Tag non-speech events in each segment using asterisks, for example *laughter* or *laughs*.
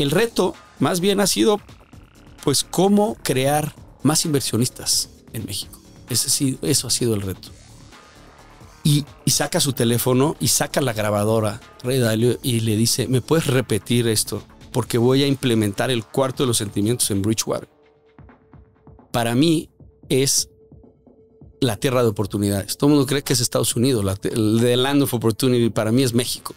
El reto más bien ha sido, pues, cómo crear más inversionistas en México. Ese, eso ha sido el reto. Y, saca su teléfono y saca la grabadora, Redalio, y le dice, ¿me puedes repetir esto? Porque voy a implementar el cuarto de los sentimientos en Bridgewater. Para mí es la tierra de oportunidades. Todo el mundo cree que es Estados Unidos, la, land of opportunity para mí es México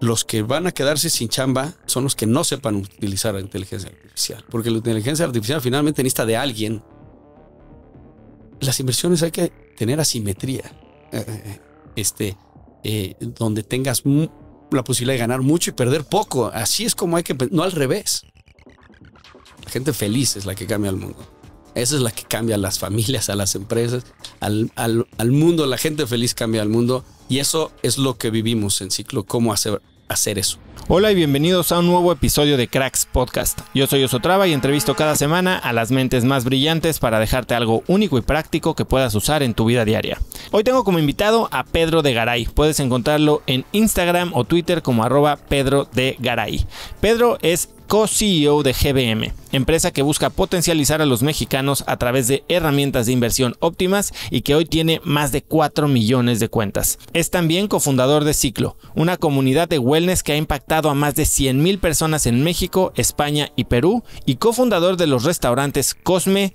los que van a quedarse sin chamba son los que no sepan utilizar la inteligencia artificial. Porque la inteligencia artificial finalmente necesita de alguien. Las inversiones hay que tener asimetría. Eh, eh, eh, este, donde tengas la posibilidad de ganar mucho y perder poco. Así es como hay que, no al revés. La gente feliz es la que cambia el mundo. Esa es la que cambia a las familias, a las empresas, al, al mundo. La gente feliz cambia el mundo y eso es lo que vivimos en Ciclo, cómo hacer, hacer eso. Hola y bienvenidos a un nuevo episodio de Cracks Podcast. Yo soy Osotrava y entrevisto cada semana a las mentes más brillantes para dejarte algo único y práctico que puedas usar en tu vida diaria. Hoy tengo como invitado a Pedro de Garay. Puedes encontrarlo en Instagram o Twitter como arroba Pedro de Garay. Pedro es co-CEO de GBM, empresa que busca potencializar a los mexicanos a través de herramientas de inversión óptimas y que hoy tiene más de 4 millones de cuentas. Es también cofundador de Ciclo, una comunidad de wellness que ha impactado a más de mil personas en México, España y Perú, y cofundador de los restaurantes Cosme,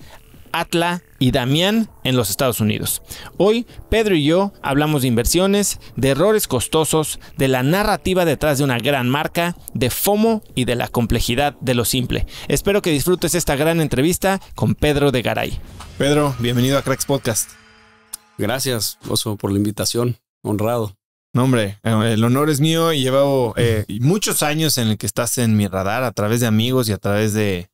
Atla, y Damián en los Estados Unidos. Hoy, Pedro y yo hablamos de inversiones, de errores costosos, de la narrativa detrás de una gran marca, de FOMO y de la complejidad de lo simple. Espero que disfrutes esta gran entrevista con Pedro de Garay. Pedro, bienvenido a Cracks Podcast. Gracias, Oso, por la invitación. Honrado. No, hombre, eh, el honor es mío y llevado eh, muchos años en el que estás en mi radar a través de amigos y a través de,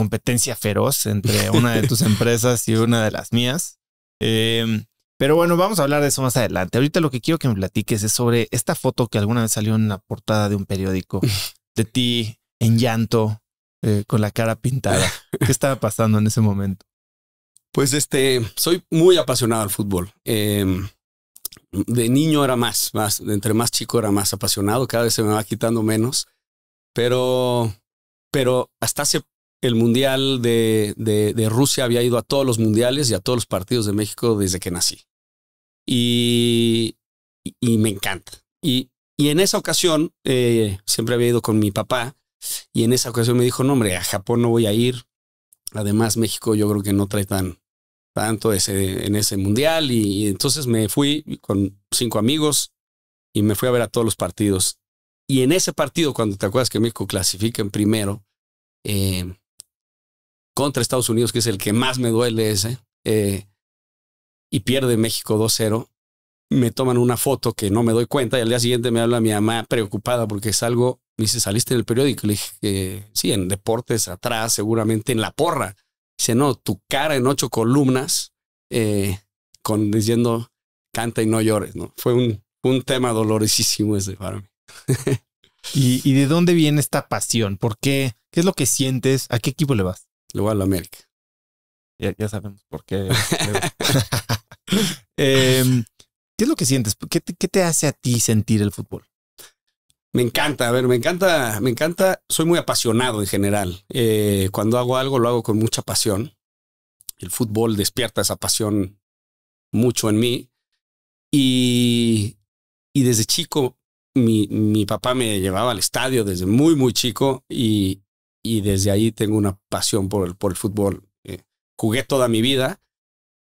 competencia feroz entre una de tus empresas y una de las mías. Em, pero bueno, vamos a hablar de eso más adelante. Ahorita lo que quiero que me platiques es sobre esta foto que alguna vez salió en la portada de un periódico *laughs* de ti en llanto, eh, con la cara pintada. ¿Qué estaba pasando en ese momento? Pues este, soy muy apasionado al fútbol. Em, de niño era más, más, entre más chico era más apasionado, cada vez se me va quitando menos, pero, pero hasta hace el Mundial de, de, Rusia había ido a todos los mundiales y a todos los partidos de México desde que nací. Y, y me encanta. Y, y, en esa ocasión, eh, siempre había ido con mi papá y en esa ocasión me dijo, no hombre, a Japón no voy a ir. Además, México yo creo que no trae tan tanto ese, en ese mundial. Y, entonces me fui con cinco amigos y me fui a ver a todos los partidos. Y en ese partido, cuando te acuerdas que México clasifica en primero, eh, contra Estados Unidos, que es el que más me duele ese, eh, y pierde México 2-0, me toman una foto que no me doy cuenta y al día siguiente me habla mi mamá preocupada porque es algo, me dice, saliste en el periódico, le dije, eh, sí, en deportes atrás, seguramente en la porra. Dice, no, tu cara en ocho columnas, eh, con diciendo, canta y no llores, ¿no? Fue un, un tema dolorosísimo ese para mí. *laughs* ¿Y, ¿Y, de dónde viene esta pasión? ¿Por qué? ¿Qué es lo que sientes? ¿A qué equipo le vas? Le voy a la América. Ya, sabemos por qué. *laughs* *laughs* Em, ¿Qué es lo que sientes? ¿Qué te, ¿Qué te hace a ti sentir el fútbol? Me encanta, a ver, me encanta, me encanta, soy muy apasionado en general. Eh, cuando hago algo lo hago con mucha pasión. El fútbol despierta esa pasión mucho en mí. Y, y desde chico, mi, mi, papá me llevaba al estadio desde muy, muy chico y, y desde ahí tengo una pasión por el, por el fútbol. Eh, jugué toda mi vida,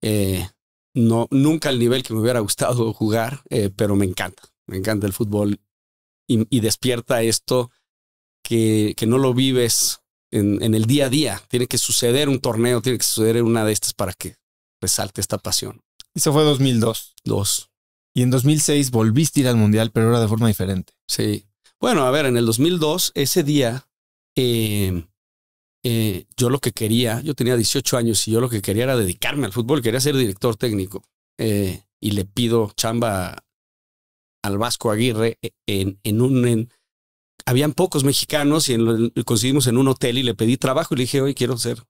eh, no, nunca al nivel que me hubiera gustado jugar, eh, pero me encanta, me encanta el fútbol y, despierta esto que, no lo vives en, el día a día. Tiene que suceder un torneo, tiene que suceder una de estas para que resalte esta pasión. Eso fue 2002. Dos. Y en 2006 volviste ir al Mundial, pero era de forma diferente. Sí. Bueno, a ver, en el 2002, ese día eh, eh, yo lo que quería, yo tenía 18 años y yo lo que quería era dedicarme al fútbol, quería ser director técnico. Eh, y le pido chamba al Vasco Aguirre en, en un... En, habían pocos mexicanos y lo conseguimos en un hotel y le pedí trabajo y le dije, hoy quiero ser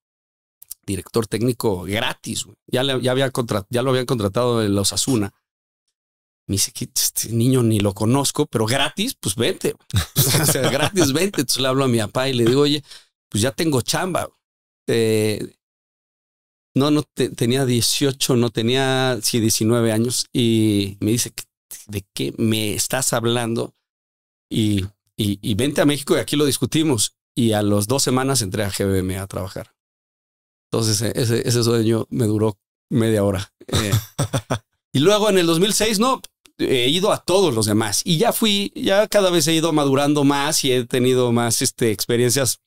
director técnico gratis. Ya, había ya lo habían contratado en los Asuna me dice que este niño ni lo conozco, pero gratis, pues vente. *laughs* o sea, gratis, vente. Entonces le hablo a mi papá y le digo, oye, pues ya tengo chamba. no, no, tenía 18, no tenía, sí, 19 años. Y me dice, ¿de qué me estás hablando? Y, y, vente a México y aquí lo discutimos. Y a las dos semanas entré a GBM a trabajar. Entonces e, ese, sueño me duró media hora. Eh. *laughs* y luego en el 2006, no, he ido a todos los demás y ya fui, ya cada vez he ido madurando más y he tenido más este, experiencias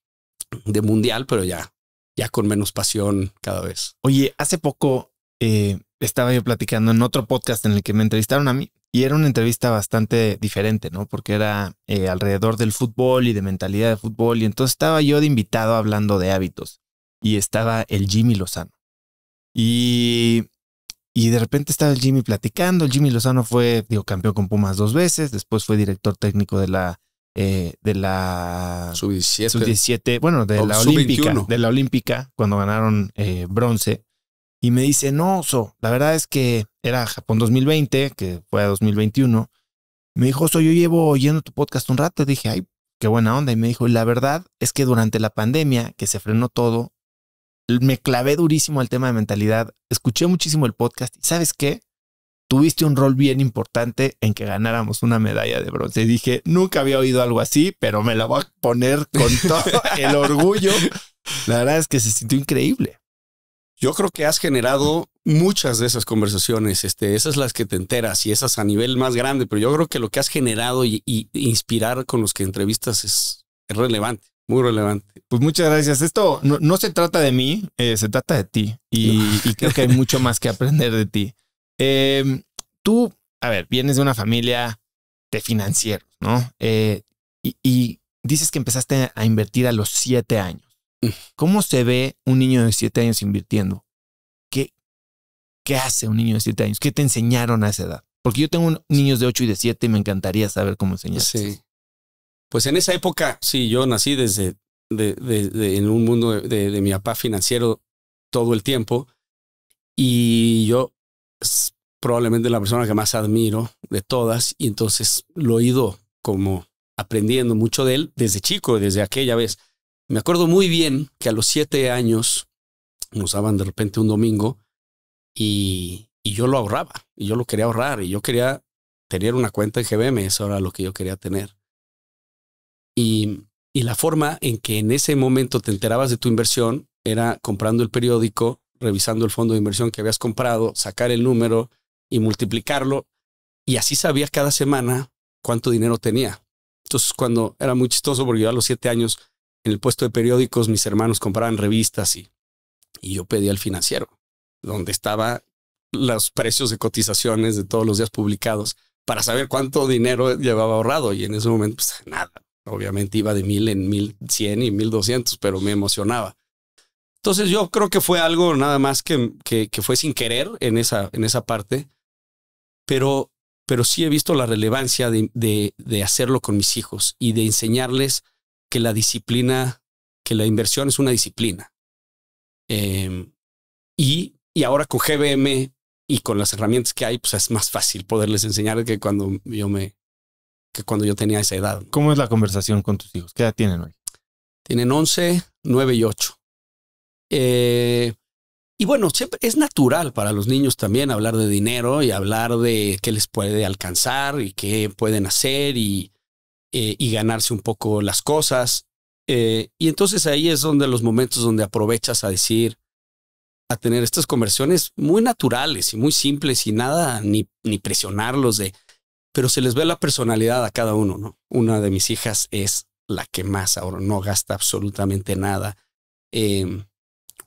de mundial, pero ya, ya con menos pasión cada vez. Oye, hace poco eh, estaba yo platicando en otro podcast en el que me entrevistaron a mí y era una entrevista bastante diferente, ¿no? Porque era eh, alrededor del fútbol y de mentalidad de fútbol y entonces estaba yo de invitado hablando de hábitos y estaba el Jimmy Lozano. Y y de repente estaba el Jimmy platicando. El Jimmy Lozano fue, digo, campeón con Pumas dos veces. Después fue director técnico de la. Eh, de la. Sub-17. bueno, de la Olímpica. De la Olímpica, cuando ganaron eh, bronce. Y me dice, no, Oso, la verdad es que era Japón 2020, que fue a 2021. Me dijo, Oso, yo llevo oyendo tu podcast un rato. Y dije, ay, qué buena onda. Y me dijo, la verdad es que durante la pandemia, que se frenó todo, me clavé durísimo al tema de mentalidad, escuché muchísimo el podcast y sabes qué? Tuviste un rol bien importante en que ganáramos una medalla de bronce. Y dije, nunca había oído algo así, pero me la voy a poner con *laughs* todo el orgullo. La verdad es que se sintió increíble. Yo creo que has generado muchas de esas conversaciones, este, esas las que te enteras y esas a nivel más grande, pero yo creo que lo que has generado e inspirar con los que entrevistas es relevante. Muy relevante. Pues muchas gracias. Esto no, se trata de mí, eh, se trata de ti. Y, creo que hay mucho más que aprender de ti. Em, tú, a ver, vienes de una familia de financieros, ¿no? Eh, y, dices que empezaste a invertir a los siete años. Mm. ¿Cómo se ve un niño de siete años invirtiendo? ¿Qué, qué hace un niño de siete años? ¿Qué te enseñaron a esa edad? Porque yo tengo niños de ocho y de siete y me encantaría saber cómo enseñar. Sí pues en esa época, sí, yo nací desde en un mundo de, mi papá financiero todo el tiempo y yo probablemente la persona que más admiro de todas y entonces lo he ido como aprendiendo mucho de él desde chico, desde aquella vez. Me acuerdo muy bien que a los siete años nos daban de repente un domingo y, y yo lo ahorraba y yo lo quería ahorrar y yo quería tener una cuenta en GBM, eso era lo que yo quería tener. Y, la forma en que en ese momento te enterabas de tu inversión era comprando el periódico, revisando el fondo de inversión que habías comprado, sacar el número y multiplicarlo. Y así sabías cada semana cuánto dinero tenía. Entonces, cuando era muy chistoso, porque yo a los siete años en el puesto de periódicos, mis hermanos compraban revistas y, yo pedía al financiero, donde estaba los precios de cotizaciones de todos los días publicados para saber cuánto dinero llevaba ahorrado. Y en ese momento, pues nada, Obviamente iba de mil en mil cien y 1200, pero me emocionaba. Entonces yo creo que fue algo nada más que, que, fue sin querer en esa, en esa parte, pero, pero sí he visto la relevancia de, de, hacerlo con mis hijos y de enseñarles que la disciplina, que la inversión es una disciplina. Em, y, y ahora con GBM y con las herramientas que hay, pues es más fácil poderles enseñar que cuando yo me, que cuando yo tenía esa edad. ¿Cómo es la conversación con tus hijos? ¿Qué edad tienen hoy? Tienen 11, 9 y 8. Eh, y bueno, siempre es natural para los niños también hablar de dinero y hablar de qué les puede alcanzar y qué pueden hacer y, eh, y ganarse un poco las cosas. Eh, y entonces ahí es donde los momentos donde aprovechas a decir, a tener estas conversiones muy naturales y muy simples y nada, ni, ni presionarlos de, pero se les ve la personalidad a cada uno, ¿no? Una de mis hijas es la que más ahora no gasta absolutamente nada. Em,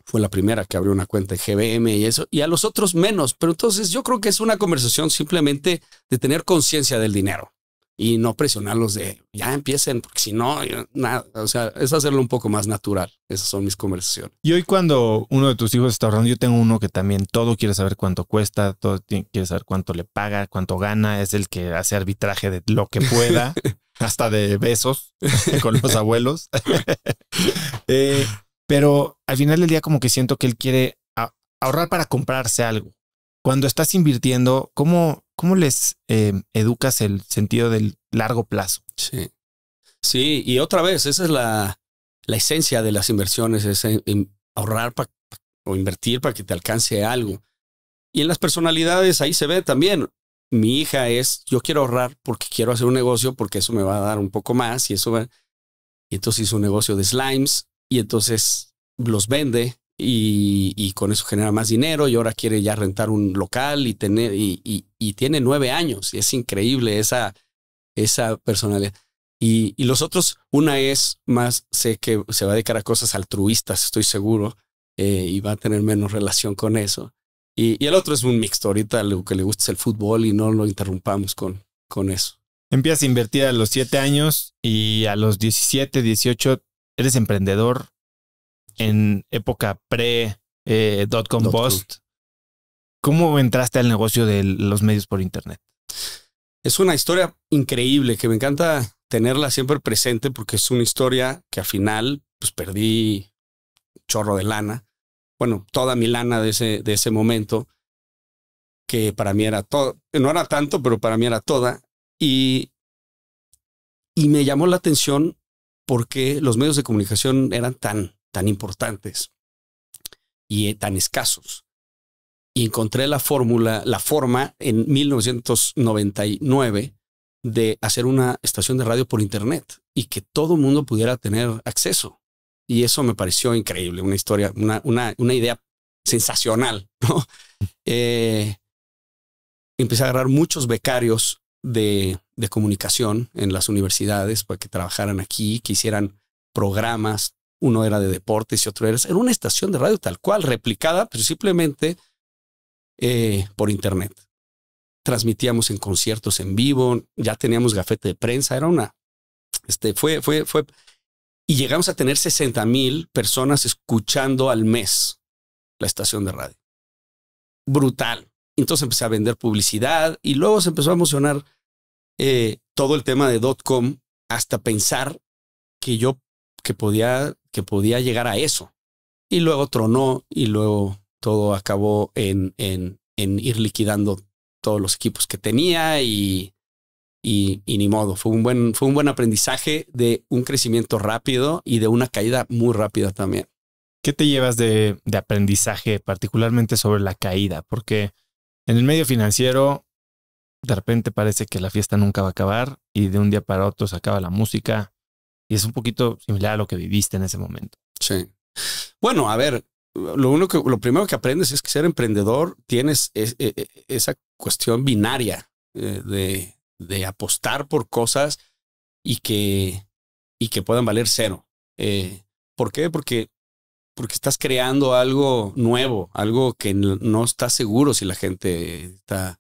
fue la primera que abrió una cuenta en GBM y eso, y a los otros menos. Pero entonces yo creo que es una conversación simplemente de tener conciencia del dinero y no presionarlos de ya empiecen, porque si no, nada, o sea, es hacerlo un poco más natural. Esas son mis conversaciones. Y hoy cuando uno de tus hijos está ahorrando, yo tengo uno que también todo quiere saber cuánto cuesta, todo quiere saber cuánto le paga, cuánto gana, es el que hace arbitraje de lo que pueda, *laughs* hasta de besos *laughs* con los abuelos. *laughs* Eh, pero al final del día como que siento que él quiere ahorrar para comprarse algo. Cuando estás invirtiendo, ¿cómo ¿cómo les eh, educas el sentido del largo plazo? Sí. Sí, y otra vez, esa es la, esencia de las inversiones, es eh, ahorrar para o invertir para que te alcance algo. Y en las personalidades ahí se ve también. Mi hija es, yo quiero ahorrar porque quiero hacer un negocio, porque eso me va a dar un poco más y eso va. Y entonces hizo un negocio de slimes y entonces los vende y, con eso genera más dinero y ahora quiere ya rentar un local y tener y, tiene nueve años y es increíble esa, esa personalidad. Y, los otros, una es más, sé que se va a dedicar a cosas altruistas, estoy seguro, eh, y va a tener menos relación con eso. Y, el otro es un mixto, ahorita lo que le gusta es el fútbol y no lo interrumpamos con, con eso. Empiezas a invertir a los siete años y a los 17, 18 eres emprendedor, en época pre eh, dot com ¿Cómo entraste al negocio de los medios por internet? Es una historia increíble que me encanta tenerla siempre presente porque es una historia que al final pues perdí chorro de lana. Bueno, toda mi lana de ese, de ese momento, que para mí era todo, no era tanto, pero para mí era toda. Y, y me llamó la atención porque los medios de comunicación eran tan tan importantes y eh, tan escasos. Y encontré la fórmula, la forma en 1999 de hacer una estación de radio por internet y que todo el mundo pudiera tener acceso. Y eso me pareció increíble, una historia, una, una, una idea sensacional. *laughs* Eh, empecé a agarrar muchos becarios de, de, comunicación en las universidades para que trabajaran aquí, que hicieran programas uno era de deportes y otro era, en una estación de radio tal cual, replicada, pero pues, simplemente eh, por internet. Transmitíamos en conciertos en vivo, ya teníamos gafete de prensa, era una, este, fue, fue, fue, y llegamos a tener 60 mil personas escuchando al mes la estación de radio. Brutal. Entonces empecé a vender publicidad y luego se empezó a emocionar eh, todo el tema de dot .com hasta pensar que yo que podía, que podía llegar a eso. Y luego tronó y luego todo acabó en, en, en ir liquidando todos los equipos que tenía y, y, ni modo. Fue un, buen, fue un buen aprendizaje de un crecimiento rápido y de una caída muy rápida también. ¿Qué te llevas de, de aprendizaje, particularmente sobre la caída? Porque en el medio financiero, de repente parece que la fiesta nunca va a acabar y de un día para otro se acaba la música, y es un poquito similar a lo que viviste en ese momento. Sí. Bueno, a ver, lo, único, lo primero que aprendes es que ser emprendedor tienes e, e, e, esa cuestión binaria eh, de, de, apostar por cosas y que, y que puedan valer cero. Eh, ¿Por qué? Porque, porque estás creando algo nuevo, algo que no estás seguro si la gente está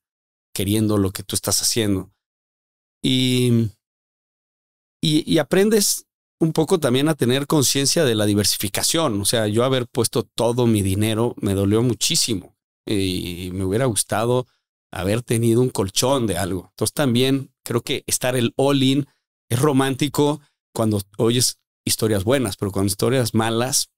queriendo lo que tú estás haciendo. Y y, aprendes un poco también a tener conciencia de la diversificación. O sea, yo haber puesto todo mi dinero me dolió muchísimo eh, y me hubiera gustado haber tenido un colchón de algo. Entonces también creo que estar el all-in es romántico cuando oyes historias buenas, pero cuando historias malas,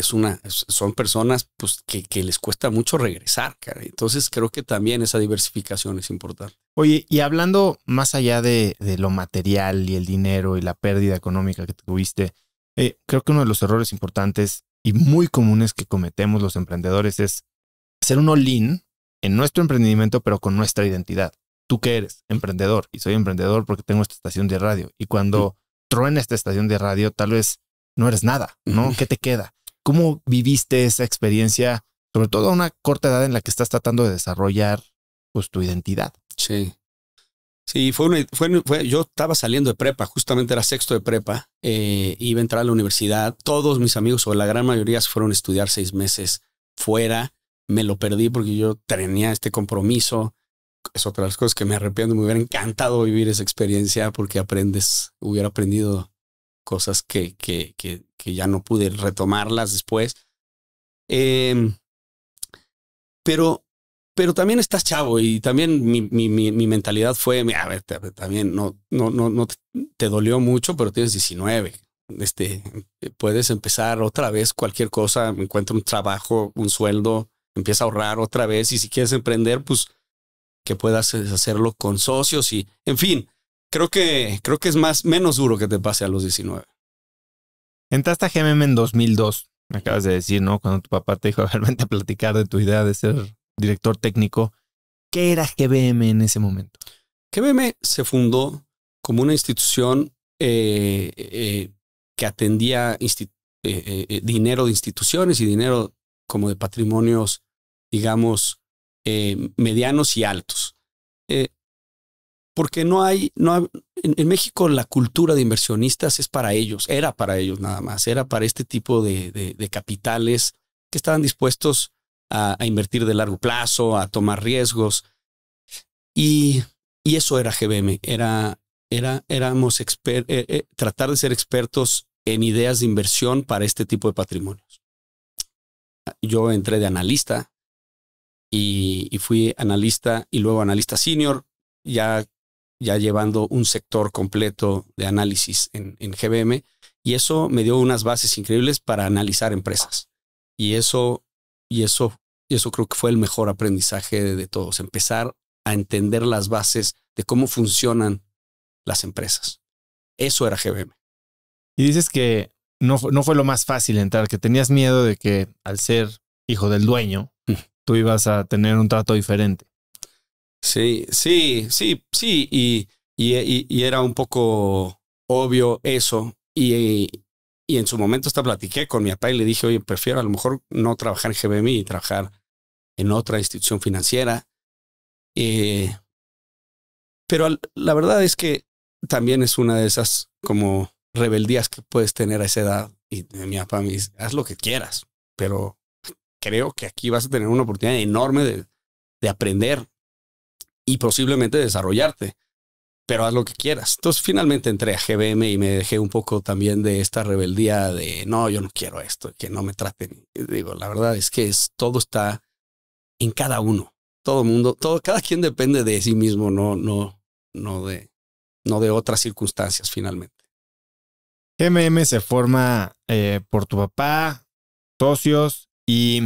es una, son personas pues, que, les cuesta mucho regresar. Cara. Entonces creo que también esa diversificación es importante. Oye, y hablando más allá de, lo material y el dinero y la pérdida económica que tuviste, eh, creo que uno de los errores importantes y muy comunes que cometemos los emprendedores es hacer un all-in en nuestro emprendimiento, pero con nuestra identidad. Tú que eres emprendedor y soy emprendedor porque tengo esta estación de radio. Y cuando truena esta estación de radio, tal vez no eres nada, ¿no? ¿Qué te queda? ¿Cómo viviste esa experiencia, sobre todo a una corta edad en la que estás tratando de desarrollar pues, tu identidad? Sí. Sí, fue, una, fue, yo estaba saliendo de prepa, justamente era sexto de prepa, eh, iba a entrar a la universidad, todos mis amigos o la gran mayoría fueron a estudiar seis meses fuera, me lo perdí porque yo tenía este compromiso, es otra de las cosas que me arrepiento, me hubiera encantado vivir esa experiencia porque aprendes, hubiera aprendido cosas que, que, que, ya no pude retomarlas después. Em, pero, pero también estás chavo y también mi, mentalidad fue, a ver, también no, no, no, te, dolió mucho, pero tienes 19. Este, puedes empezar otra vez cualquier cosa, encuentra un trabajo, un sueldo, empieza a ahorrar otra vez y si quieres emprender, pues que puedas hacerlo con socios y, en fin, creo que, creo que es más, menos duro que te pase a los 19. Entraste a GMM en 2002, me acabas de decir, ¿no? Cuando tu papá te dijo, *laughs* realmente a platicar de tu idea de ser director técnico. ¿Qué era GBM en ese momento? GBM se fundó como una institución eh, eh, que atendía eh, dinero de instituciones y dinero como de patrimonios, digamos, medianos y altos porque no hay, no en, México la cultura de inversionistas es para ellos, era para ellos nada más, era para este tipo de, capitales que estaban dispuestos a, invertir de largo plazo, a tomar riesgos. Y, eso era GBM, era, era, éramos eh, eh, tratar de ser expertos en ideas de inversión para este tipo de patrimonios. Yo entré de analista y, y fui analista y luego analista senior. Ya ya llevando un sector completo de análisis en, GBM y eso me dio unas bases increíbles para analizar empresas. Y eso, y eso, y eso creo que fue el mejor aprendizaje de, todos, empezar a entender las bases de cómo funcionan las empresas. Eso era GBM. Y dices que no, no fue lo más fácil entrar, que tenías miedo de que al ser hijo del dueño, mm. tú ibas a tener un trato diferente. Sí, sí, sí, sí, y, era un poco obvio eso. Y, y en su momento hasta platiqué con mi papá y le dije, oye, prefiero a lo mejor no trabajar en GBMI y trabajar en otra institución financiera. Eh, pero la verdad es que también es una de esas como rebeldías que puedes tener a esa edad. Y mi papá me dice, haz lo que quieras, pero creo que aquí vas a tener una oportunidad enorme de aprender y posiblemente desarrollarte, pero haz lo que quieras. Entonces finalmente entré a GBM y me dejé un poco también de esta rebeldía de, no, yo no quiero esto, que no me traten. digo, la verdad es que es, todo está en cada uno, todo mundo, todo, cada quien depende de sí mismo, no, no, no de, no de otras circunstancias finalmente. GMM se forma eh, por tu papá, socios y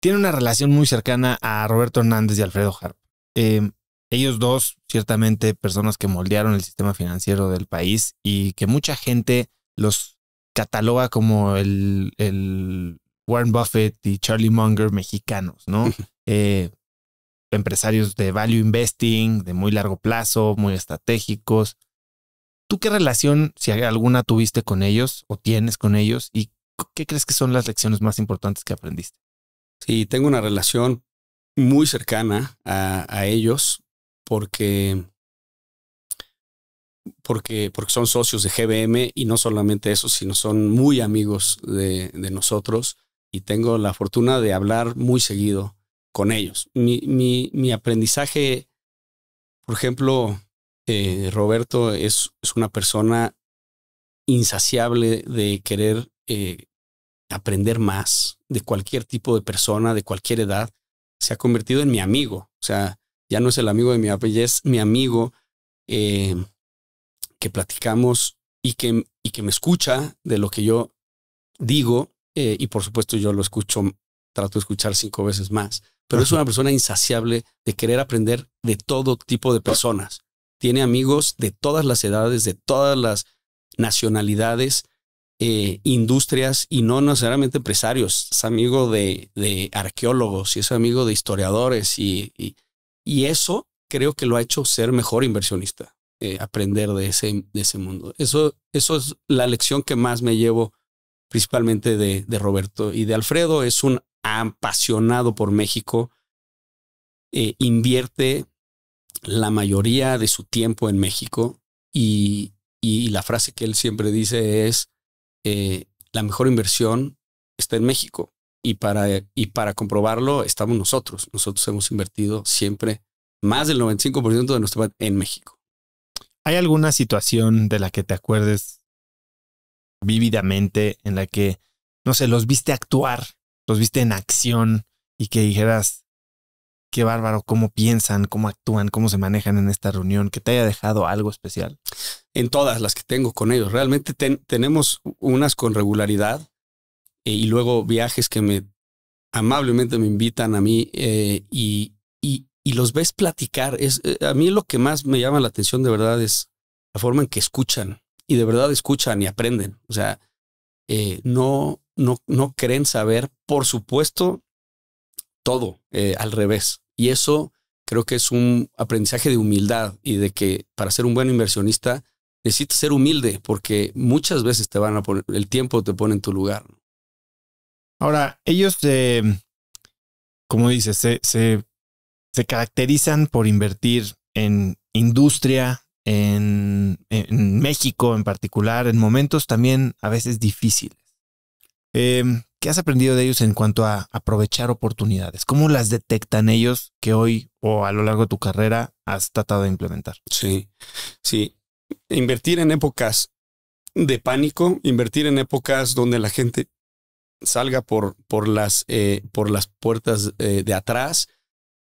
tiene una relación muy cercana a Roberto Hernández y Alfredo Harp. Em, ellos dos, ciertamente personas que moldearon el sistema financiero del país y que mucha gente los cataloga como el, Warren Buffett y Charlie Munger mexicanos, ¿no? Eh, empresarios de value investing, de muy largo plazo, muy estratégicos. ¿Tú qué relación, si alguna tuviste con ellos o tienes con ellos? ¿Y qué crees que son las lecciones más importantes que aprendiste? Sí, tengo una relación muy cercana a, ellos porque, porque, porque son socios de GBM y no solamente eso, sino son muy amigos de, de nosotros y tengo la fortuna de hablar muy seguido con ellos. Mi, mi, aprendizaje, por ejemplo, eh, Roberto es, es, una persona insaciable de querer eh, aprender más de cualquier tipo de persona, de cualquier edad se ha convertido en mi amigo. O sea, ya no es el amigo de mi papá, ya es mi amigo eh, que platicamos y que, y que me escucha de lo que yo digo. Eh, y por supuesto, yo lo escucho, trato de escuchar cinco veces más. Pero es una persona insaciable de querer aprender de todo tipo de personas. Tiene amigos de todas las edades, de todas las nacionalidades eh, industrias y no necesariamente empresarios. Es amigo de, arqueólogos y es amigo de historiadores y, eso creo que lo ha hecho ser mejor inversionista, eh, aprender de ese, mundo. Eso, es la lección que más me llevo principalmente de, Roberto y de Alfredo. Es un apasionado por México, eh, invierte la mayoría de su tiempo en México y la frase que él siempre dice es, eh, la mejor inversión está en México. Y para, y para comprobarlo estamos nosotros. Nosotros hemos invertido siempre más del 95% de nuestro en México. ¿Hay alguna situación de la que te acuerdes vívidamente en la que, no sé, los viste actuar, los viste en acción y que dijeras, qué bárbaro, cómo piensan, cómo actúan, cómo se manejan en esta reunión, que te haya dejado algo especial. En todas las que tengo con ellos, realmente tenemos unas con regularidad eh, y luego viajes que me amablemente me invitan a mí eh, y, y, los ves platicar. Es, eh, a mí lo que más me llama la atención de verdad es la forma en que escuchan y de verdad escuchan y aprenden. O sea, no, no, no creen saber, por supuesto, todo al revés. Y eso creo que es un aprendizaje de humildad y de que para ser un buen inversionista necesitas ser humilde porque muchas veces te van a poner, el tiempo te pone en tu lugar. Ahora, ellos, eh, como dices, se, caracterizan por invertir en industria, en, México en particular, en momentos también a veces difíciles. Em, ¿Qué has aprendido de ellos en cuanto a aprovechar oportunidades? ¿Cómo las detectan ellos que hoy o a lo largo de tu carrera has tratado de implementar? Sí, sí. Invertir en épocas de pánico, invertir en épocas donde la gente salga por, por, las, eh, por las puertas eh, de atrás,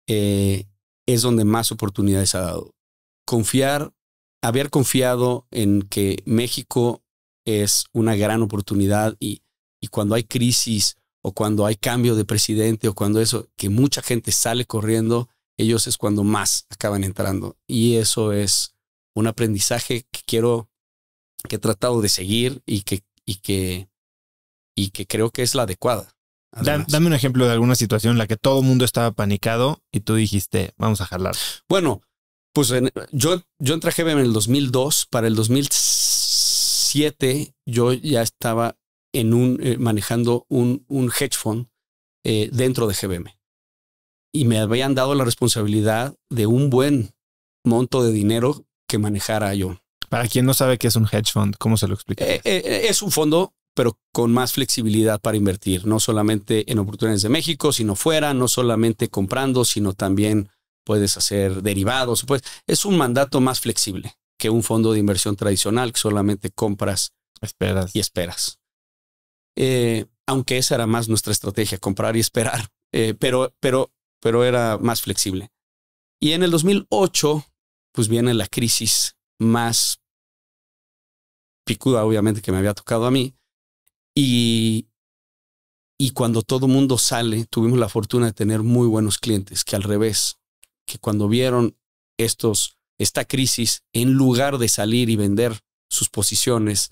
eh, es donde más oportunidades ha dado. Confiar, haber confiado en que México es una gran oportunidad y y cuando hay crisis o cuando hay cambio de presidente o cuando eso, que mucha gente sale corriendo, ellos es cuando más acaban entrando. Y eso es un aprendizaje que quiero, que he tratado de seguir y que, y que, y que creo que es la adecuada. dame un ejemplo de alguna situación en la que todo el mundo estaba panicado y tú dijiste, vamos a jalar. Bueno, pues yo, yo entré en el 2002, para el 2007 yo ya estaba en un, eh, manejando un, hedge fund eh, dentro de GBM. Y me habían dado la responsabilidad de un buen monto de dinero que manejara yo. Para quien no sabe qué es un hedge fund, ¿cómo se lo explica? Eh, es un fondo, pero con más flexibilidad para invertir, no solamente en oportunidades de México, sino fuera, no solamente comprando, sino también puedes hacer derivados. Pues es un mandato más flexible que un fondo de inversión tradicional que solamente compras Esperas. y esperas. Eh, aunque esa era más nuestra estrategia, comprar y esperar, eh, pero, pero, pero era más flexible. Y en el 2008, pues viene la crisis más picuda, obviamente, que me había tocado a mí. Y, y cuando todo mundo sale, tuvimos la fortuna de tener muy buenos clientes, que al revés, que cuando vieron estos, esta crisis, en lugar de salir y vender sus posiciones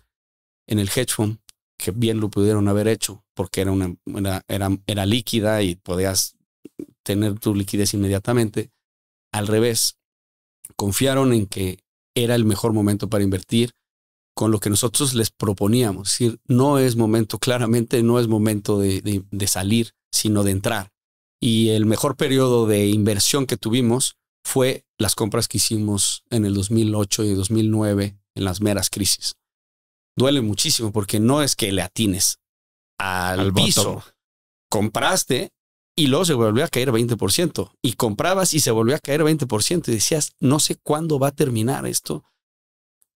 en el hedge fund, que bien lo pudieron haber hecho, porque era, una, era, era, líquida y podías tener tu liquidez inmediatamente. Al revés, confiaron en que era el mejor momento para invertir con lo que nosotros les proponíamos. Es decir, no es momento, claramente no es momento de salir, sino de entrar. Y el mejor periodo de inversión que tuvimos fue las compras que hicimos en el 2008 y 2009 en las meras crisis duele muchísimo porque no es que le atines al, piso. Compraste y luego se volvió a caer 20%. Y comprabas y se volvió a caer 20%. Y decías, no sé cuándo va a terminar esto.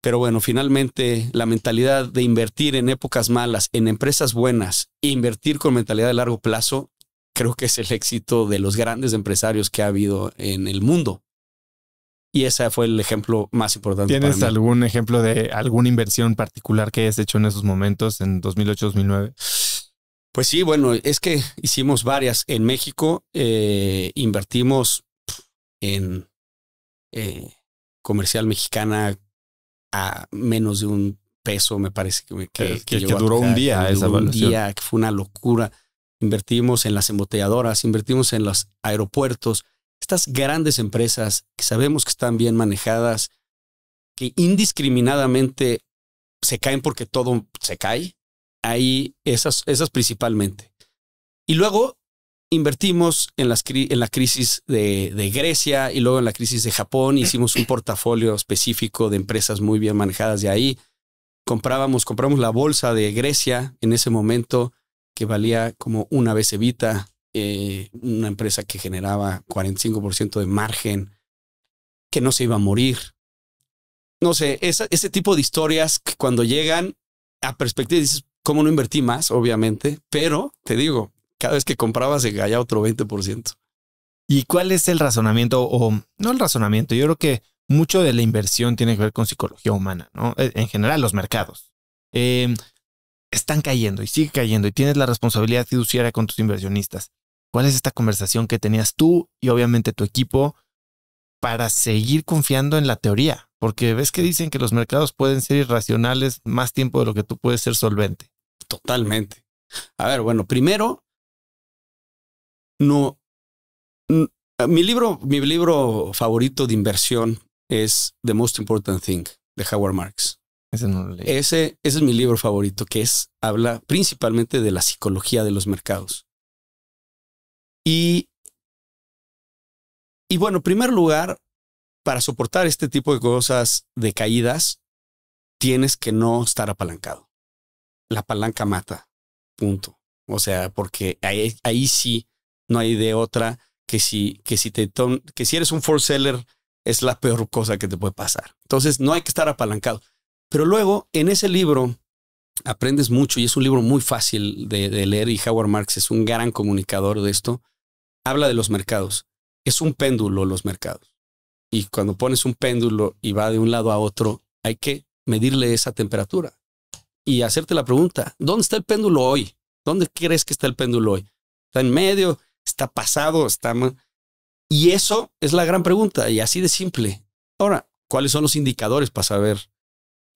Pero bueno, finalmente la mentalidad de invertir en épocas malas, en empresas buenas, invertir con mentalidad de largo plazo, creo que es el éxito de los grandes empresarios que ha habido en el mundo. Y ese fue el ejemplo más importante. ¿Tienes algún ejemplo de alguna inversión particular que hayas hecho en esos momentos, en 2008-2009? Pues sí, bueno, es que hicimos varias. En México eh, invertimos en eh, comercial mexicana a menos de un peso, me parece que, que, duró un día. Esa duró un día, que fue una locura. Invertimos en las embotelladoras, invertimos en los aeropuertos, estas grandes empresas que sabemos que están bien manejadas, que indiscriminadamente se caen porque todo se cae, ahí esas, esas principalmente. Y luego invertimos en, las, en la crisis de, de, Grecia y luego en la crisis de Japón, *clears throat* hicimos un portafolio específico de empresas muy bien manejadas de ahí. Comprábamos, compramos la bolsa de Grecia en ese momento que valía como una vez evita eh, una empresa que generaba 45% de margen, que no se iba a morir. No sé, ese tipo de historias que cuando llegan a perspectiva dices, ¿cómo no invertí más? Obviamente, pero te digo, cada vez que compraba se caía otro 20%. ¿Y cuál es el razonamiento o no el razonamiento? Yo creo que mucho de la inversión tiene que ver con psicología humana, ¿no? E, en general, los mercados. Eh, están cayendo y sigue cayendo y tienes la responsabilidad fiduciaria con tus inversionistas. ¿Cuál es esta conversación que tenías tú y obviamente tu equipo para seguir confiando en la teoría? Porque ves que dicen que los mercados pueden ser irracionales más tiempo de lo que tú puedes ser solvente. Totalmente. A ver, bueno, primero, no, eh, mi libro, mi libro favorito de inversión es The Most Important Thing de Howard Marks. Ese, no lo leí. ese es mi libro favorito, que es habla principalmente de la psicología de los mercados. Y, y bueno, en primer lugar, para soportar este tipo de cosas de caídas, tienes que no estar apalancado. La palanca mata, punto. O sea, porque ahí, sí no hay de otra que si, que si, te que si eres un for seller es la peor cosa que te puede pasar. Entonces, no hay que estar apalancado. Pero luego, en ese libro, aprendes mucho y es un libro muy fácil de, leer y Howard Marx es un gran comunicador de esto habla de los mercados. Es un péndulo los mercados. Y cuando pones un péndulo y va de un lado a otro, hay que medirle esa temperatura y hacerte la pregunta, ¿dónde está el péndulo hoy? ¿Dónde crees que está el péndulo hoy? ¿Está en medio? ¿Está pasado? ¿Está Y eso es la gran pregunta y así de simple. Ahora, ¿cuáles son los indicadores para saber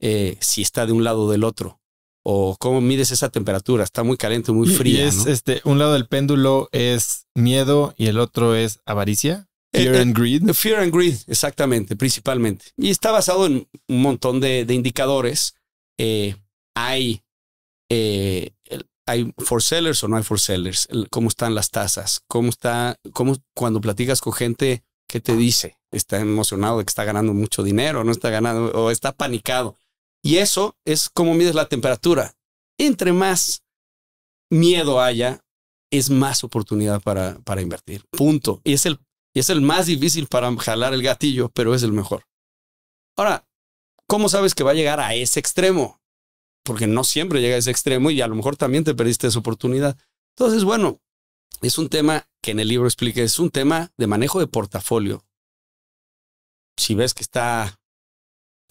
eh, si está de un lado o del otro? o cómo mides esa temperatura, está muy caliente, muy fría. Y es, este, un lado del péndulo es miedo y el otro es avaricia. Eh, fear eh, and greed. Fear and greed, exactamente, principalmente. Y está basado en un montón de, indicadores. Eh, hay, hay for sellers o no hay for sellers, cómo están las tasas, cómo está, cómo cuando platicas con gente, ¿qué te dice? Está emocionado de que está ganando mucho dinero, no está ganando, o está panicado y eso es como mides la temperatura. Entre más miedo haya, es más oportunidad para, invertir. Punto. Y es, el, y es el más difícil para jalar el gatillo, pero es el mejor. Ahora, ¿cómo sabes que va a llegar a ese extremo? Porque no siempre llega a ese extremo y a lo mejor también te perdiste esa oportunidad. Entonces, bueno, es un tema que en el libro explique. es un tema de manejo de portafolio. Si ves que está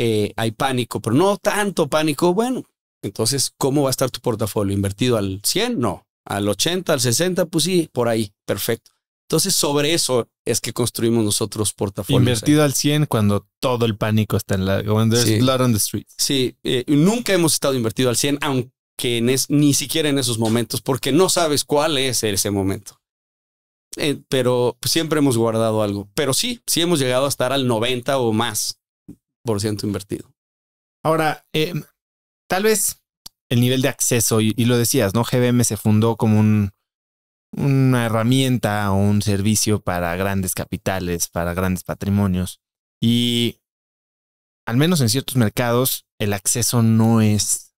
eh, hay pánico, pero no tanto pánico. Bueno, entonces, ¿cómo va a estar tu portafolio? ¿Invertido al 100? No. ¿Al 80, al 60? Pues sí, por ahí. Perfecto. Entonces, sobre eso es que construimos nosotros portafolios. Invertido al 100 cuando todo el pánico está en la... Cuando sí. blood on the street. Sí, eh, nunca hemos estado invertido al 100, aunque ni siquiera en esos momentos, porque no sabes cuál es ese momento. Eh, pero siempre hemos guardado algo. Pero sí, sí hemos llegado a estar al 90 o más. Por ciento invertido. Ahora, eh, tal vez el nivel de acceso, y, lo decías, ¿no? GBM se fundó como un, una herramienta o un servicio para grandes capitales, para grandes patrimonios. Y al menos en ciertos mercados, el acceso no es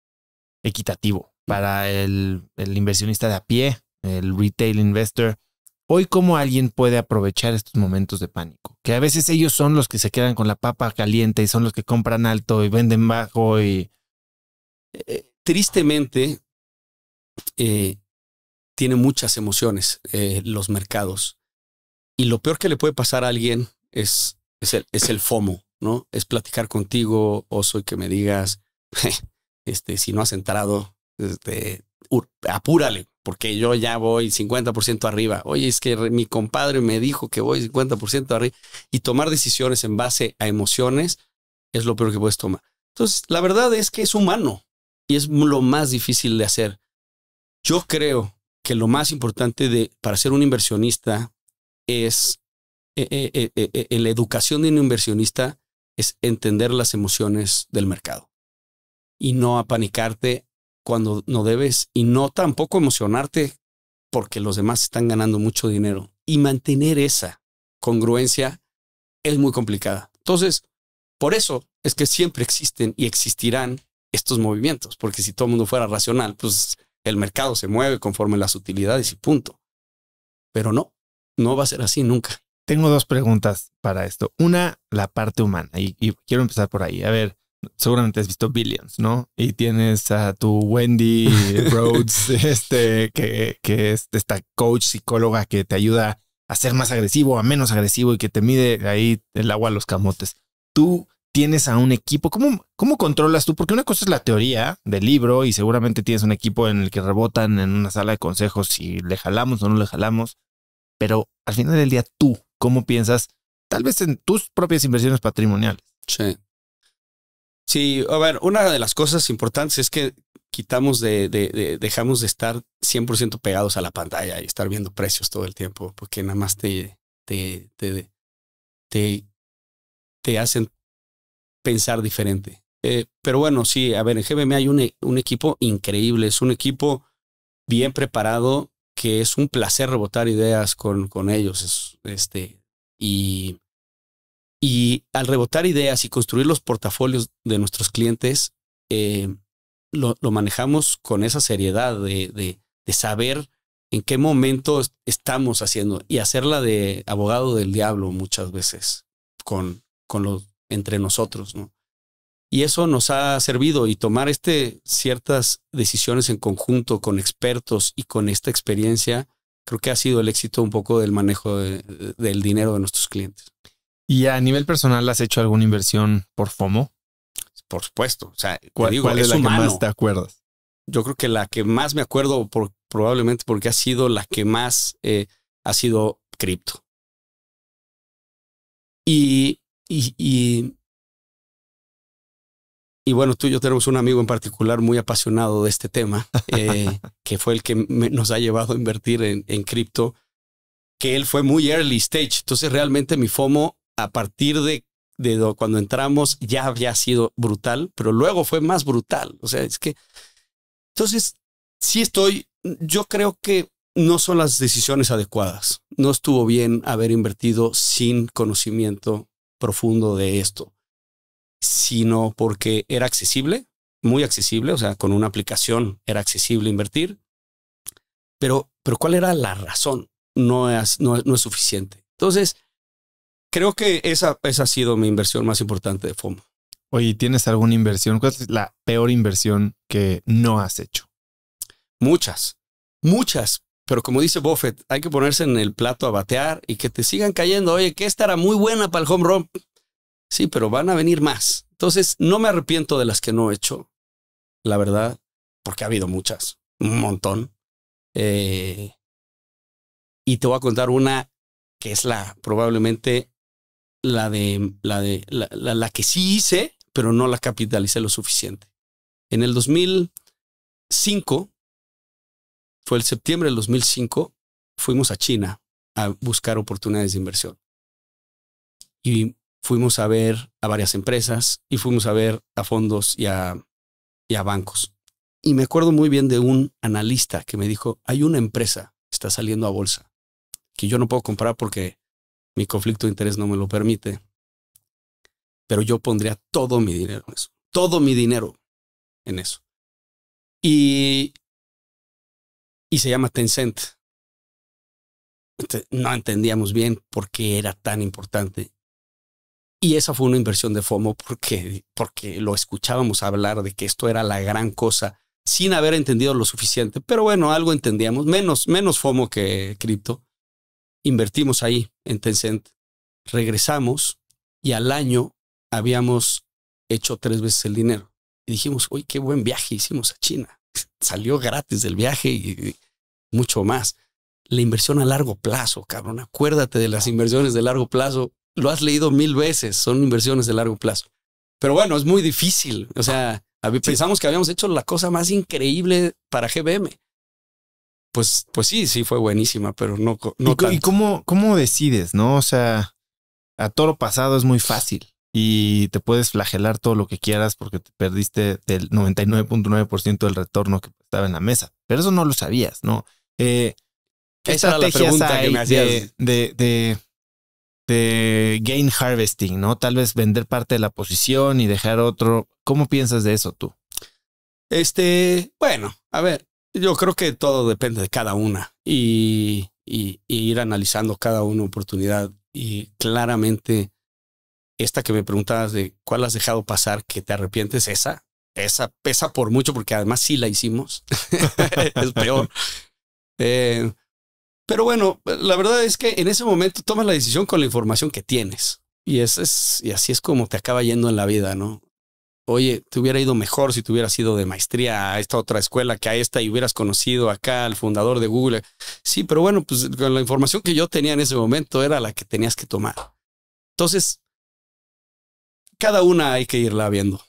equitativo mm. para el inversionista de a pie, el retail investor. Hoy, ¿cómo alguien puede aprovechar estos momentos de pánico? Que a veces ellos son los que se quedan con la papa caliente y son los que compran alto y venden bajo y... Eh, tristemente, eh, tiene muchas emociones eh, los mercados. Y lo peor que le puede pasar a alguien es, es, el, FOMO, ¿no? Es platicar contigo, oso, soy que me digas, *laughs* este, si no has entrado, este, apúrale, porque yo ya voy 50% arriba. Oye, es que mi compadre me dijo que voy 50% arriba. Y tomar decisiones en base a emociones es lo peor que puedes tomar. Entonces, la verdad es que es humano y es lo más difícil de hacer. Yo creo que lo más importante de, para ser un inversionista es, eh, eh, eh, en la educación de un inversionista es entender las emociones del mercado y no apanicarte cuando no debes y no tampoco emocionarte porque los demás están ganando mucho dinero. Y mantener esa congruencia es muy complicada. Entonces, por eso es que siempre existen y existirán estos movimientos, porque si todo el mundo fuera racional, pues el mercado se mueve conforme las utilidades y punto. Pero no, no va a ser así nunca. Tengo dos preguntas para esto. Una, la parte humana, y, y quiero empezar por ahí. A ver, seguramente has visto Billions, ¿no? Y tienes a tu Wendy Rhodes, *laughs* este, que, que es esta coach psicóloga que te ayuda a ser más agresivo, a menos agresivo y que te mide ahí el agua a los camotes. Tú tienes a un equipo, ¿cómo, cómo controlas tú? Porque una cosa es la teoría del libro y seguramente tienes un equipo en el que rebotan en una sala de consejos si le jalamos o no le jalamos, pero al final del día tú, ¿cómo piensas? Tal vez en tus propias inversiones patrimoniales. Sí, Sí, a ver, una de las cosas importantes es que quitamos de, de, de dejamos de estar 100% pegados a la pantalla y estar viendo precios todo el tiempo, porque nada más te, te, te, te, hacen pensar diferente. Eh, pero bueno, sí, a ver, en GBM hay un, e, un equipo increíble, es un equipo bien preparado, que es un placer rebotar ideas con, con ellos. este, y y al rebotar ideas y construir los portafolios de nuestros clientes, eh, lo, manejamos con esa seriedad de, de, saber en qué momento estamos haciendo y hacerla de abogado del diablo muchas veces con, con los entre nosotros, Y eso nos ha servido y tomar este, ciertas decisiones en conjunto con expertos y con esta experiencia, creo que ha sido el éxito un poco del manejo del dinero de nuestros clientes. ¿Y a nivel personal has hecho alguna inversión por FOMO? Por supuesto. O sea, ¿cuál, es, la que más te acuerdas? Yo creo que la que más me acuerdo, probablemente porque ha sido la que más eh, ha sido cripto. Y, y, y, bueno, tú y yo tenemos un amigo en particular muy apasionado de este tema, *laughs* eh, que fue el que nos ha llevado a invertir en, en cripto, que él fue muy early stage. Entonces realmente mi FOMO a partir de, de cuando entramos ya había sido brutal, pero luego fue más brutal. O sea, es que... Entonces, sí estoy, yo creo que no son las decisiones adecuadas. No estuvo bien haber invertido sin conocimiento profundo de esto, sino porque era accesible, muy accesible, o sea, con una aplicación era accesible invertir, pero, pero ¿cuál era la razón? No es, no, no es suficiente. Entonces, creo que esa, ha sido mi inversión más importante de FOMO. Oye, ¿tienes alguna inversión? ¿Cuál es la peor inversión que no has hecho? Muchas, muchas. Pero como dice Buffett, hay que ponerse en el plato a batear y que te sigan cayendo. Oye, que esta era muy buena para el home run. Sí, pero van a venir más. Entonces, no me arrepiento de las que no he hecho, la verdad, porque ha habido muchas, un montón. Eh, y te voy a contar una que es la probablemente la de, la, de la, que sí hice, pero no la capitalicé lo suficiente. En el 2005, fue el septiembre del 2005, fuimos a China a buscar oportunidades de inversión. Y fuimos a ver a varias empresas y fuimos a ver a fondos y a, y a bancos. Y me acuerdo muy bien de un analista que me dijo, hay una empresa que está saliendo a bolsa que yo no puedo comprar porque mi conflicto de interés no me lo permite. Pero yo pondría todo mi dinero en eso, todo mi dinero en eso. Y, y se llama Tencent. No entendíamos bien por qué era tan importante. Y esa fue una inversión de FOMO porque, porque lo escuchábamos hablar de que esto era la gran cosa sin haber entendido lo suficiente. Pero bueno, algo entendíamos, menos, menos FOMO que cripto. Invertimos ahí en Tencent. Regresamos y al año habíamos hecho tres veces el dinero. Y dijimos, uy, qué buen viaje hicimos a China. *laughs* Salió gratis del viaje y mucho más. La inversión a largo plazo, cabrón. Acuérdate de las inversiones de largo plazo. Lo has leído mil veces. Son inversiones de largo plazo. Pero bueno, es muy difícil. O sea, pensamos que habíamos hecho la cosa más increíble para GBM pues, pues sí, sí fue buenísima, pero no. no ¿Y, cómo, decides, no? O sea, a toro pasado es muy fácil y te puedes flagelar todo lo que quieras porque te perdiste del 99.9% del retorno que estaba en la mesa. Pero eso no lo sabías, ¿no? Eh, ¿Qué Esa estrategias hay de, de, de, gain harvesting, ¿no? Tal vez vender parte de la posición y dejar otro. ¿Cómo piensas de eso tú? Este, bueno, a ver, yo creo que todo depende de cada una y, y, ir analizando cada una oportunidad y claramente esta que me preguntabas de cuál has dejado pasar que te arrepientes, esa, esa pesa por mucho porque además sí la hicimos. *laughs* es peor. Eh, pero bueno, la verdad es que en ese momento tomas la decisión con la información que tienes. Y, es, es, y así es como te acaba yendo en la vida, ¿no? oye, te hubiera ido mejor si te hubieras ido de maestría a esta otra escuela que a esta y hubieras conocido acá al fundador de Google. Sí, pero bueno, pues la información que yo tenía en ese momento era la que tenías que tomar. Entonces, cada una hay que irla viendo.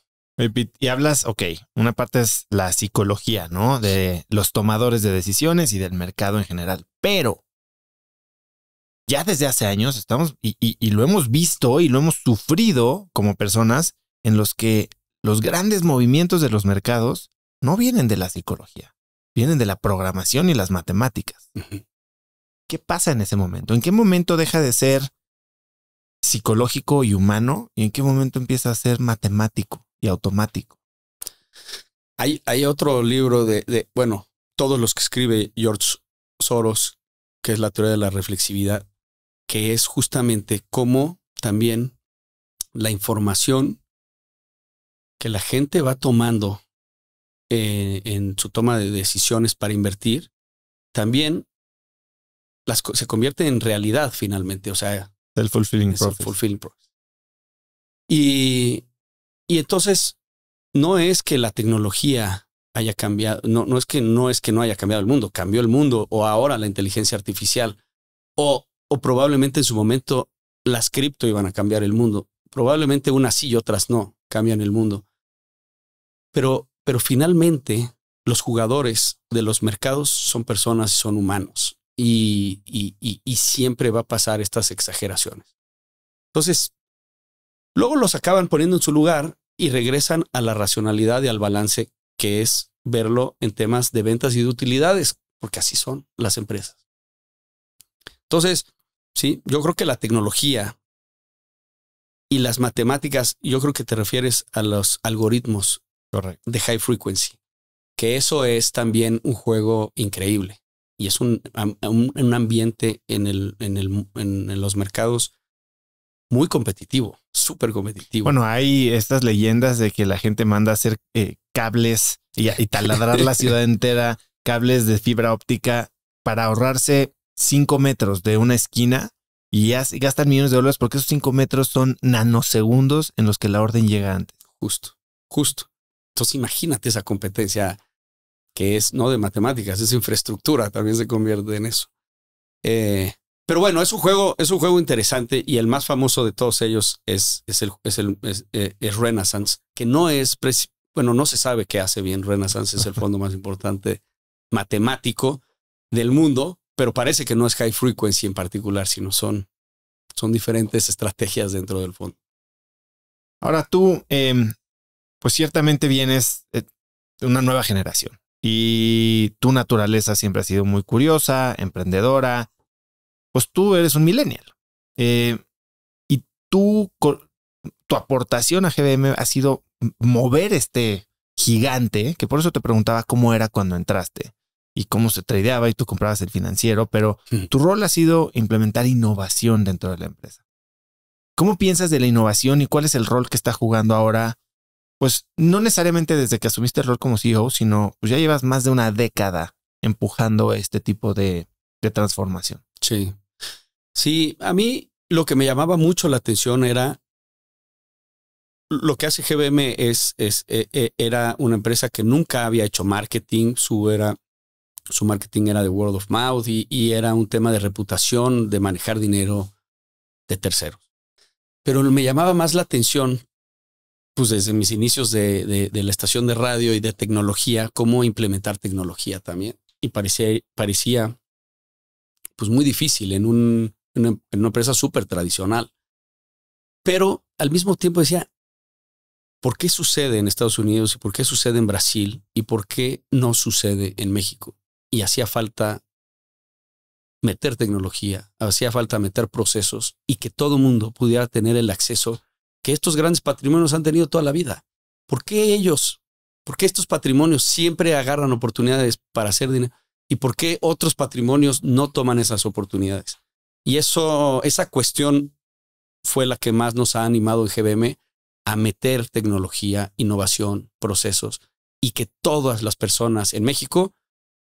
Y hablas, ok, una parte es la psicología, ¿no? De los tomadores de decisiones y del mercado en general. Pero ya desde hace años estamos, y, y lo hemos visto y lo hemos sufrido como personas en los que los grandes movimientos de los mercados no vienen de la psicología, vienen de la programación y las matemáticas. ¿Qué pasa en ese momento? ¿En qué momento deja de ser psicológico y humano y en qué momento empieza a ser matemático y automático? Hay, otro libro de, de, bueno, todos los que escribe George Soros, que es la teoría de la reflexividad, que es justamente cómo también la información que la gente va tomando eh, en, su toma de decisiones para invertir, también las, se convierte en realidad finalmente. O sea, el fulfilling process. Y, y entonces no es que la tecnología haya cambiado, no, no, es que no es que no haya cambiado el mundo, cambió el mundo, o ahora la inteligencia artificial, o, o probablemente en su momento las cripto iban a cambiar el mundo. Probablemente unas sí y otras no cambian el mundo. Pero, finalmente los jugadores de los mercados son personas, son humanos y, siempre va a pasar estas exageraciones. Entonces, luego los acaban poniendo en su lugar y regresan a la racionalidad y al balance que es verlo en temas de ventas y de utilidades, porque así son las empresas. Entonces, sí, yo creo que la tecnología y las matemáticas, yo creo que te refieres a los algoritmos Correcto. de high frequency. Que eso es también un juego increíble y es un, ambiente en, el, en, los mercados muy competitivo, súper competitivo. Bueno, hay estas leyendas de que la gente manda a hacer eh, cables y, y taladrar la *laughs* ciudad entera, cables de fibra óptica para ahorrarse cinco metros de una esquina y gastan millones de dólares porque esos cinco metros son nanosegundos en los que la orden llega antes. Justo, justo. Entonces imagínate esa competencia que es no de matemáticas, es infraestructura, también se convierte en eso. Eh, pero bueno, es un juego, es un juego interesante y el más famoso de todos ellos es, es, el, es, el, eh, Renaissance, que no es, bueno, no se sabe qué hace bien Renaissance, es el fondo más importante matemático del mundo, pero parece que no es high frequency en particular, sino son, son diferentes estrategias dentro del fondo. Ahora tú, eh, pues ciertamente vienes eh, de una nueva generación y tu naturaleza siempre ha sido muy curiosa, emprendedora, pues tú eres un millennial. Eh, y tú, tu aportación a GBM ha sido mover este gigante, que por eso te preguntaba cómo era cuando entraste y cómo se tradeaba y tú comprabas el financiero, pero hmm. tu rol ha sido implementar innovación dentro de la empresa. ¿Cómo piensas de la innovación y cuál es el rol que está jugando ahora pues no necesariamente desde que asumiste el rol como CEO, sino pues, ya llevas más de una década empujando este tipo de, transformación. Sí. Sí, a mí lo que me llamaba mucho la atención era lo que hace GBM es, es eh, eh, era una empresa que nunca había hecho marketing, su era su marketing era de word of mouth y, y, era un tema de reputación, de manejar dinero de terceros. Pero me llamaba más la atención pues desde mis inicios de, la estación de radio y de tecnología, cómo implementar tecnología también. Y parecía, parecía pues muy difícil en, una, empresa súper tradicional. Pero al mismo tiempo decía, ¿por qué sucede en Estados Unidos y por qué sucede en Brasil y por qué no sucede en México? Y hacía falta meter tecnología, hacía falta meter procesos y que todo mundo pudiera tener el acceso que estos grandes patrimonios han tenido toda la vida. ¿Por qué ellos? ¿Por qué estos patrimonios siempre agarran oportunidades para hacer dinero? ¿Y por qué otros patrimonios no toman esas oportunidades? Y eso, esa cuestión fue la que más nos ha animado el GBM a meter tecnología, innovación, procesos y que todas las personas en México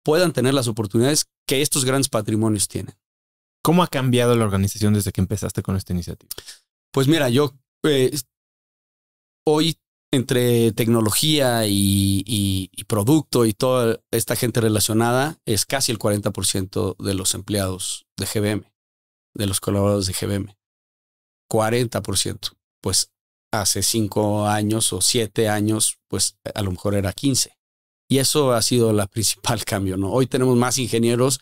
puedan tener las oportunidades que estos grandes patrimonios tienen. ¿Cómo ha cambiado la organización desde que empezaste con esta iniciativa? Pues mira, yo eh, hoy entre tecnología y, producto y toda esta gente relacionada es casi el 40% de los empleados de GBM, de los colaboradores de GBM. 40%. Pues hace cinco años o siete años, pues a lo mejor era 15. Y eso ha sido el principal *laughs* cambio, ¿no? Hoy tenemos más ingenieros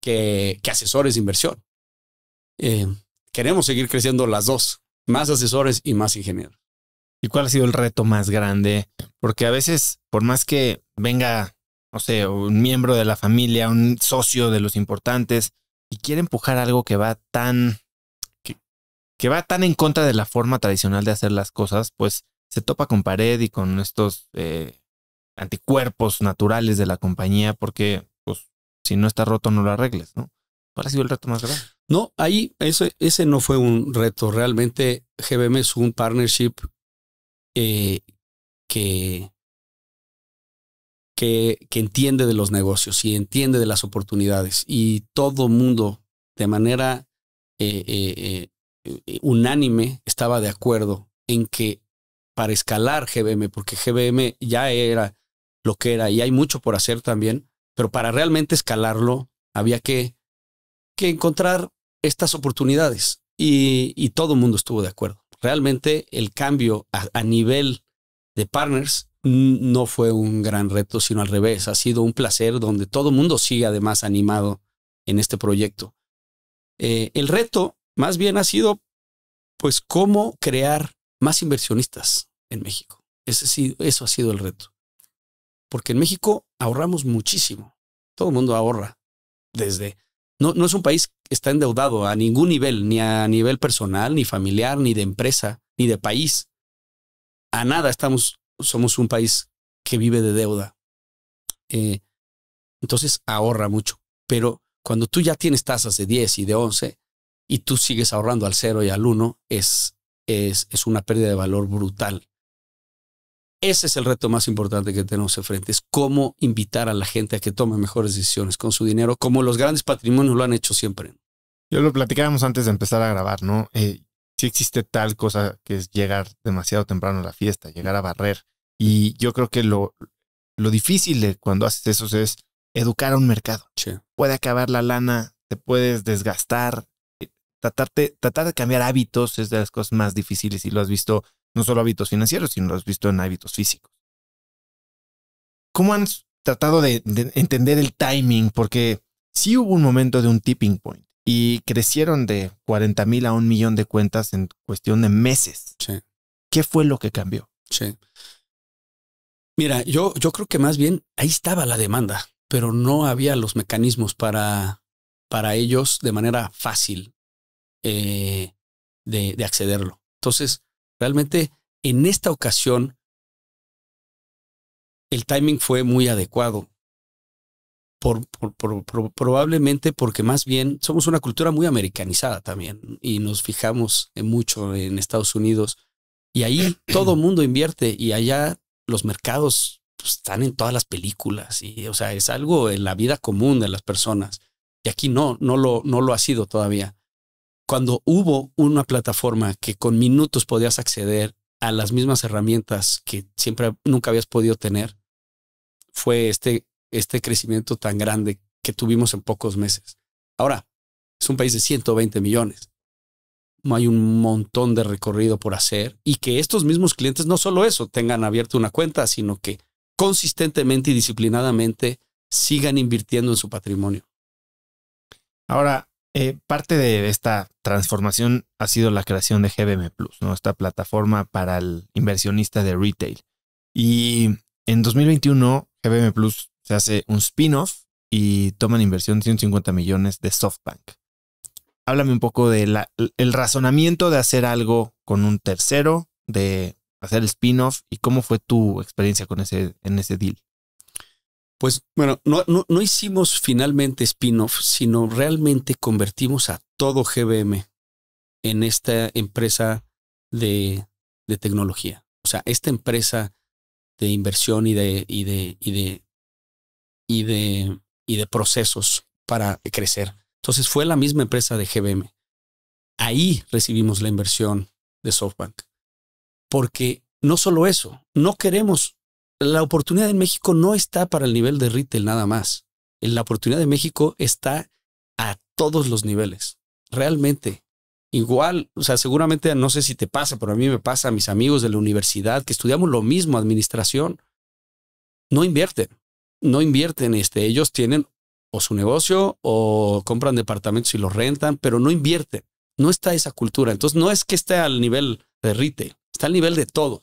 que, asesores de inversión. Eh, queremos seguir creciendo las dos, más asesores y más ingenieros. ¿Y cuál ha sido el reto más grande? Porque a veces, por más que venga, no sé, un miembro de la familia, un socio de los importantes, y quiere empujar algo que va tan, que, va tan en contra de la forma tradicional de hacer las cosas, pues se topa con pared y con estos eh, anticuerpos naturales de la compañía, porque pues, si no está roto no lo arregles, ¿no? ¿Cuál ha sido el reto más grande? No, ahí ese, no fue un reto. Realmente GBM es un partnership eh, que, que, entiende de los negocios y entiende de las oportunidades. Y todo mundo, de manera eh, eh, unánime, estaba de acuerdo en que para escalar GBM, porque GBM ya era lo que era y hay mucho por hacer también, pero para realmente escalarlo había que que encontrar estas oportunidades y, todo el mundo estuvo de acuerdo. Realmente el cambio a, nivel de partners no fue un gran reto, sino al revés. Ha sido un placer donde todo el mundo sigue además animado en este proyecto. Eh, el reto más bien ha sido, pues, cómo crear más inversionistas en México. Ese, eso ha sido el reto. Porque en México ahorramos muchísimo. Todo el mundo ahorra. Desde no, no es un país que está endeudado a ningún nivel, ni a nivel personal, ni familiar, ni de empresa, ni de país. A nada estamos, somos un país que vive de deuda. Eh, entonces ahorra mucho. Pero cuando tú ya tienes tasas de 10 y de 11 y tú sigues ahorrando al 0 y al 1, es, es, es una pérdida de valor brutal. Ese es el reto más importante que tenemos enfrente, es cómo invitar a la gente a que tome mejores decisiones con su dinero, como los grandes patrimonios lo han hecho siempre. Yo lo platicábamos antes de empezar a grabar, ¿no? Eh, si existe tal cosa que es llegar demasiado temprano a la fiesta, llegar a barrer. Y yo creo que lo, lo difícil cuando haces eso es educar a un mercado. Puede acabar la lana, te puedes desgastar. Eh, tratarte, tratar de cambiar hábitos es de las cosas más difíciles y lo has visto no solo hábitos financieros, sino los visto en hábitos físicos. ¿Cómo han tratado de, entender el timing? Porque si hubo un momento de un tipping point y crecieron de 40 mil a un millón de cuentas en cuestión de meses. ¿Qué fue lo que cambió? Sí. Mira, yo, yo creo que más bien ahí estaba la demanda, pero no había los mecanismos para, para ellos de manera fácil eh, de, accederlo. Entonces, Realmente en esta ocasión el timing fue muy adecuado. Por, probablemente porque más bien somos una cultura muy americanizada también y nos fijamos en mucho en Estados Unidos y ahí *clears throat* todo mundo invierte y allá los mercados pues, están en todas las películas y o sea es algo en la vida común de las personas y aquí no no no lo ha sido todavía cuando hubo una plataforma que con minutos podías acceder a las mismas herramientas que siempre nunca habías podido tener, fue este, este crecimiento tan grande que tuvimos en pocos meses. Ahora, es un país de 120 millones. Hay un montón de recorrido por hacer y que estos mismos clientes no solo eso tengan abierto una cuenta, sino que consistentemente y disciplinadamente sigan invirtiendo en su patrimonio. Ahora, eh, parte de esta transformación ha sido la creación de GBM Plus, ¿no? esta plataforma para el inversionista de retail. Y en 2021, GBM Plus se hace un spin-off y toman inversión de 150 millones de SoftBank. Háblame un poco del razonamiento de hacer algo con un tercero, de hacer el spin-off y cómo fue tu experiencia con ese, en ese deal. Pues bueno, no, no, hicimos finalmente spin-off, sino realmente convertimos a todo GBM en esta empresa de, de tecnología. O sea, esta empresa de inversión y de, y de, y de, y de, y de procesos para crecer. Entonces fue la misma empresa de GBM. Ahí recibimos la inversión de SoftBank. Porque no solo eso, no queremos la oportunidad en México no está para el nivel de retail nada más. La oportunidad de México está a todos los niveles, realmente. Igual, o sea, seguramente no sé si te pasa, pero a mí me pasa, a mis amigos de la universidad que estudiamos lo mismo, administración, no invierten, no invierten, este, ellos tienen o su negocio o compran departamentos y los rentan, pero no invierten, no está esa cultura. Entonces, no es que esté al nivel de retail, está al nivel de todo.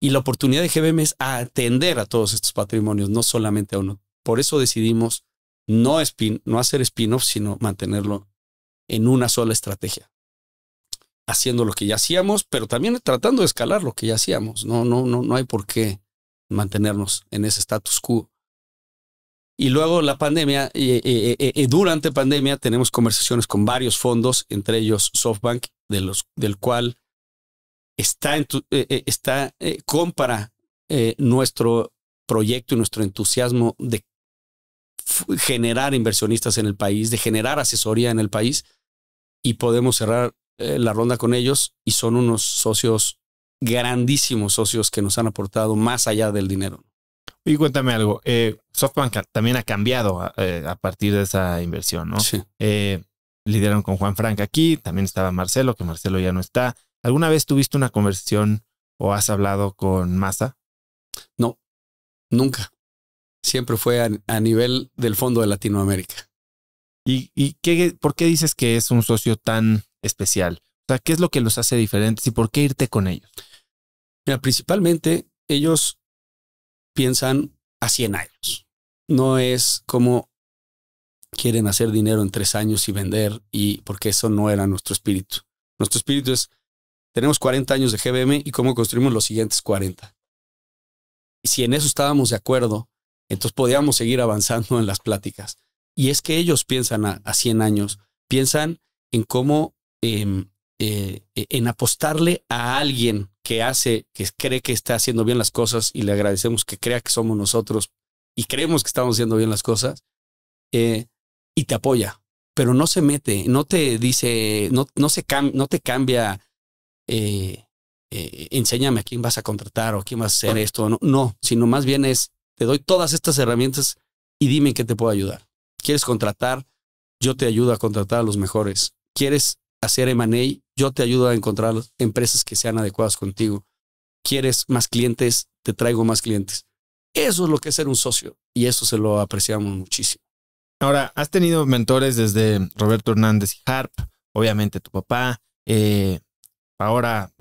Y la oportunidad de GBM es atender a todos estos patrimonios, no solamente a uno. Por eso decidimos no, hacer spin-off, sino mantenerlo en una sola estrategia. Haciendo lo que ya hacíamos, pero también tratando de escalar lo que ya hacíamos. No, no, no, no hay por qué mantenernos en ese status quo. Y luego la pandemia, y eh, durante pandemia tenemos conversaciones con varios fondos, entre ellos SoftBank, del cual está, en eh, eh, está eh, compara nuestro proyecto y nuestro entusiasmo de generar inversionistas en el país, de generar asesoría en el país y podemos cerrar la ronda con ellos y son unos socios grandísimos socios que nos han aportado más allá del dinero. Y cuéntame algo, SoftBank también ha cambiado a, partir de esa inversión, ¿no? Sí lideraron con Juan Frank aquí, también estaba Marcelo, que Marcelo ya no está. ¿Alguna vez tuviste una conversación o has hablado con Massa? No, nunca. Siempre fue a, nivel del fondo de Latinoamérica. ¿Y, qué, por qué dices que es un socio tan especial? O sea, ¿qué es lo que los hace diferentes y por qué irte con ellos? principalmente ellos piensan a 100 años. No es como quieren hacer dinero en tres años y vender, y porque eso no era nuestro espíritu. Nuestro espíritu es tenemos 40 años de GBM y cómo construimos los siguientes 40. Y si en eso estábamos de acuerdo, entonces podíamos seguir avanzando en las pláticas. Y es que ellos piensan a, 100 años, piensan en cómo, em, eh, en apostarle a alguien que hace, que cree que está haciendo bien las cosas y le agradecemos que crea que somos nosotros y creemos que estamos haciendo bien las cosas, eh, y te apoya, pero no se mete, no te dice, no, no, se no te cambia eh, eh, enséñame a quién vas a contratar o quién vas a hacer esto. No, sino más bien es, te doy todas estas herramientas y dime qué te puedo ayudar. ¿Quieres contratar? Yo te ayudo a contratar a los mejores. ¿Quieres hacer M&A? Yo te ayudo a encontrar empresas que sean adecuadas contigo. ¿Quieres más clientes? Te traigo más clientes. Eso es lo que es ser un socio y eso se lo apreciamos muchísimo. Ahora, has tenido mentores desde Roberto Hernández y Harp, obviamente tu papá, eh, ahora,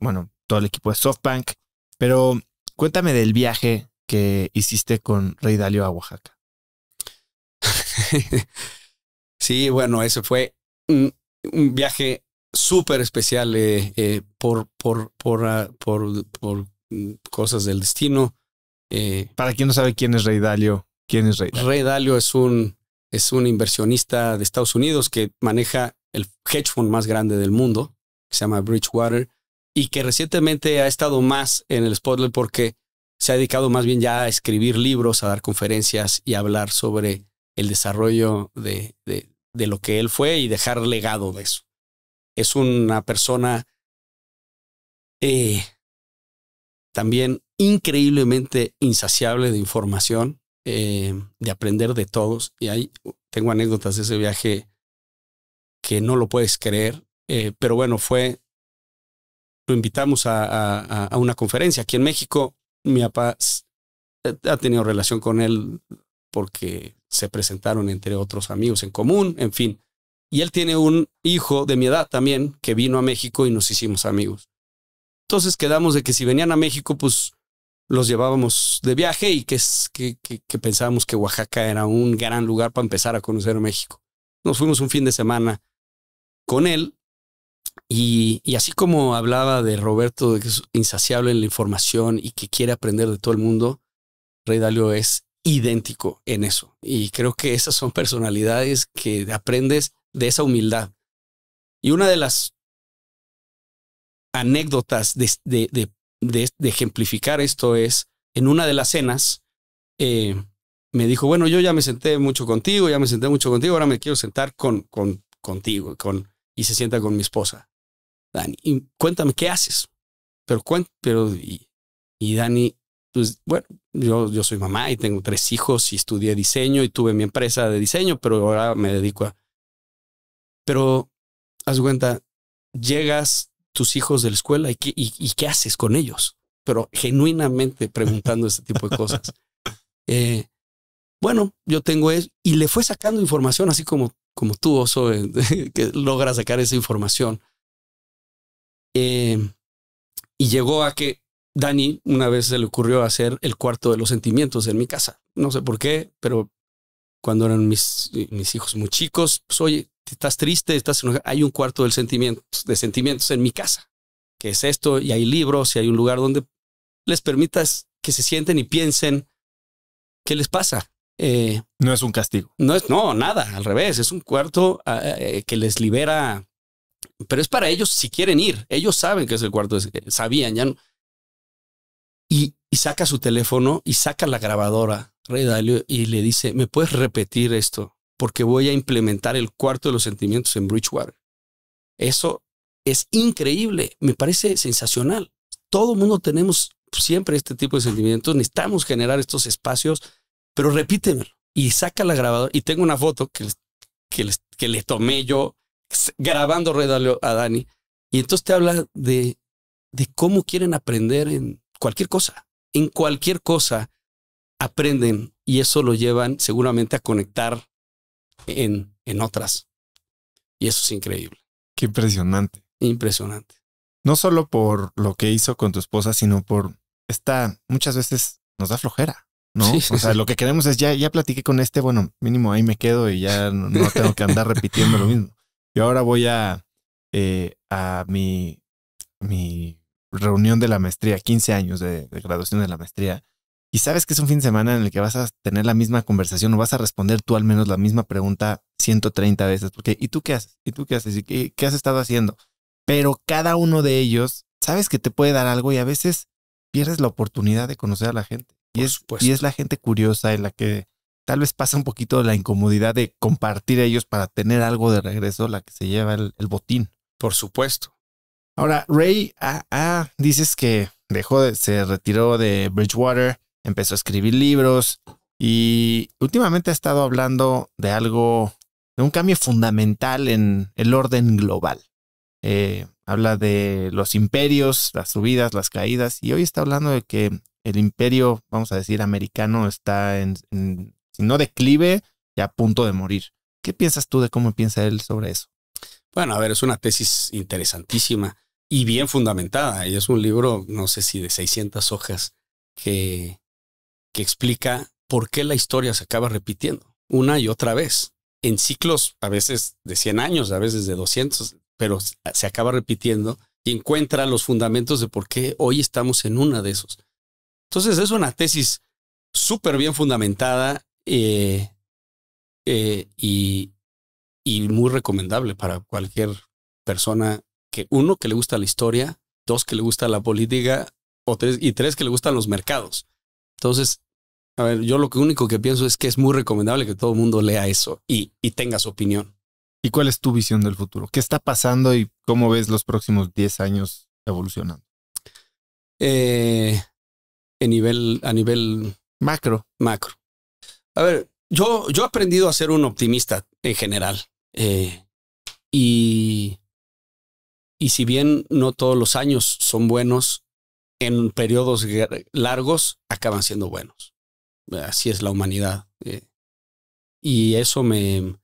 bueno, todo el equipo de SoftBank. Pero cuéntame del viaje que hiciste con Rey Dalio a Oaxaca. *laughs* sí, bueno, ese fue un, viaje súper especial eh, eh, por, por, ah, por, por, cosas del destino. Eh. Para quien no sabe quién es Rey Dalio, ¿quién es Rey Dalio? Rey Dalio es un, es un inversionista de Estados Unidos que maneja el hedge fund más grande del mundo que se llama Bridgewater, y que recientemente ha estado más en el spotlight porque se ha dedicado más bien ya a escribir libros, a dar conferencias y a hablar sobre el desarrollo de, de, lo que él fue y dejar legado de eso. Es una persona eh, también increíblemente insaciable de información, eh, de aprender de todos. Y ahí tengo anécdotas de ese viaje que no lo puedes creer. Eh, pero bueno, fue, lo invitamos a, a, una conferencia. Aquí en México, mi papá eh, ha tenido relación con él porque se presentaron entre otros amigos en común, en fin. Y él tiene un hijo de mi edad también que vino a México y nos hicimos amigos. Entonces quedamos de que si venían a México, pues los llevábamos de viaje y que, que, que, que pensábamos que Oaxaca era un gran lugar para empezar a conocer a México. Nos fuimos un fin de semana con él y, así como hablaba de Roberto, de que es insaciable en la información y que quiere aprender de todo el mundo, Rey Dalio es idéntico en eso. Y creo que esas son personalidades que aprendes de esa humildad. Y una de las anécdotas de, de, ejemplificar esto es, en una de las cenas, eh, me dijo, bueno, yo ya me senté mucho contigo, ya me senté mucho contigo, ahora me quiero sentar con, contigo, con, y se sienta con mi esposa. Dani, y cuéntame, ¿qué haces? Pero, pero y, y Dani, pues bueno, yo, yo soy mamá y tengo tres hijos y estudié diseño y tuve mi empresa de diseño, pero ahora me dedico a... Pero, haz cuenta, llegas tus hijos de la escuela y qué, y, qué haces con ellos, pero genuinamente preguntando este tipo de cosas. *laughs* Eh, bueno, yo tengo eso. Y le fue sacando información así como como tú, Oso, eh, *laughs* que logra sacar esa información. Eh, y llegó a que Dani una vez se le ocurrió hacer el cuarto de los sentimientos en mi casa. No sé por qué, pero cuando eran mis, mis hijos muy chicos, pues oye, estás triste, estás Hay un cuarto del sentimientos de sentimientos en mi casa, que es esto, y hay libros, y hay un lugar donde les permitas que se sienten y piensen qué les pasa, eh, no es un castigo. No es, no, nada, al revés, es un cuarto ah, eh, que les libera, pero es para ellos si quieren ir, ellos saben que es el cuarto, sabían ya. Y, saca su teléfono y saca la grabadora, Rey y le dice, ¿me puedes repetir esto? Porque voy a implementar el cuarto de los sentimientos en Bridgewater. Eso es increíble, me parece sensacional. Todo mundo tenemos siempre este tipo de sentimientos, necesitamos generar estos espacios pero repítemelo. Y saca la grabadora. Y tengo una foto que, que, que le tomé yo grabando Red a Dani. Y entonces te habla de, cómo quieren aprender en cualquier cosa. En cualquier cosa aprenden y eso lo llevan seguramente a conectar en, en otras. Y eso es increíble. Qué impresionante. Impresionante. No solo por lo que hizo con tu esposa, sino por esta, muchas veces nos da flojera ¿no? o sea, lo que queremos es ya, ya platiqué con este, bueno, mínimo ahí me quedo y ya no, tengo que andar repitiendo lo mismo. Yo ahora voy a, eh, a mi, mi reunión de la maestría, 15 años de, graduación de la maestría, y sabes que es un fin de semana en el que vas a tener la misma conversación o vas a responder tú al menos la misma pregunta 130 veces, porque ¿y tú qué haces? ¿Y tú qué haces? ¿Y qué has estado haciendo? Pero cada uno de ellos, sabes que te puede dar algo y a veces pierdes la oportunidad de conocer a la gente y es, la gente curiosa en la que tal vez pasa un poquito la incomodidad de compartir ellos para tener algo de regreso, la que se lleva el, botín. Por supuesto. Ahora, Ray, ah, ah, dices que dejó se retiró de Bridgewater, empezó a escribir libros y últimamente ha estado hablando de algo, de un cambio fundamental en el orden global. Eh, habla de los imperios, las subidas, las caídas, y hoy está hablando de que el imperio, vamos a decir, americano está en, no declive, ya a punto de morir. ¿Qué piensas tú de cómo piensa él sobre eso? Bueno, a ver, es una tesis interesantísima y bien fundamentada. Y es un libro, no sé si de 600 hojas, que, que explica por qué la historia se acaba repitiendo una y otra vez, en ciclos a veces de 100 años, a veces de 200, pero se acaba repitiendo y encuentra los fundamentos de por qué hoy estamos en una de esos. Entonces es una tesis súper bien fundamentada eh, eh, y, muy recomendable para cualquier persona que uno que le gusta la historia, dos que le gusta la política o tres, y tres que le gustan los mercados. Entonces, a ver, yo lo único que pienso es que es muy recomendable que todo el mundo lea eso y, y tenga su opinión. ¿Y cuál es tu visión del futuro? ¿Qué está pasando y cómo ves los próximos 10 años evolucionando? Eh, nivel, a nivel macro. macro. A ver, yo, yo he aprendido a ser un optimista en general. Eh, y, y si bien no todos los años son buenos, en periodos largos acaban siendo buenos. Así es la humanidad. Eh, y eso me,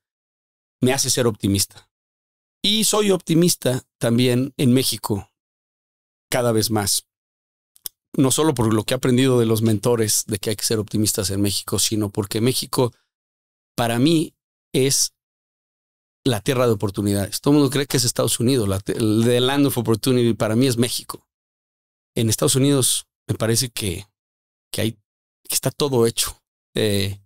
me hace ser optimista. Y soy optimista también en México, cada vez más no solo por lo que he aprendido de los mentores de que hay que ser optimistas en México, sino porque México para mí es la tierra de oportunidades. Todo el mundo cree que es Estados Unidos, la, the land of opportunity para mí es México. En Estados Unidos me parece que, que, hay, que está todo hecho. Eh,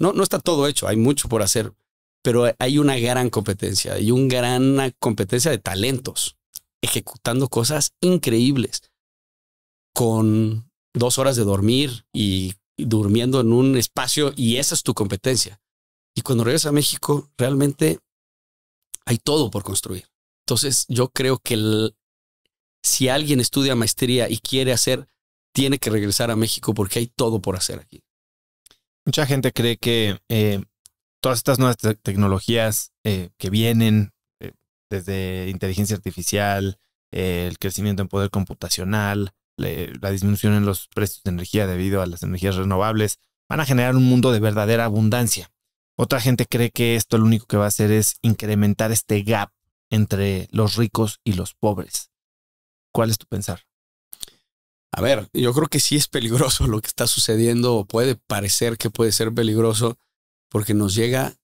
no, no está todo hecho, hay mucho por hacer, pero hay una gran competencia, y una gran competencia de talentos ejecutando cosas increíbles con dos horas de dormir y durmiendo en un espacio y esa es tu competencia. Y cuando regresas a México, realmente hay todo por construir. Entonces, yo creo que si alguien estudia maestría y quiere hacer, tiene que regresar a México porque hay todo por hacer aquí. Mucha gente cree que eh, todas estas nuevas tecnologías eh, que vienen eh, desde inteligencia artificial, el crecimiento en poder computacional, la disminución en los precios de energía debido a las energías renovables, van a generar un mundo de verdadera abundancia. Otra gente cree que esto lo único que va a hacer es incrementar este gap entre los ricos y los pobres. ¿Cuál es tu pensar? A ver, yo creo que sí es peligroso lo que está sucediendo, o puede parecer que puede ser peligroso, porque nos llega,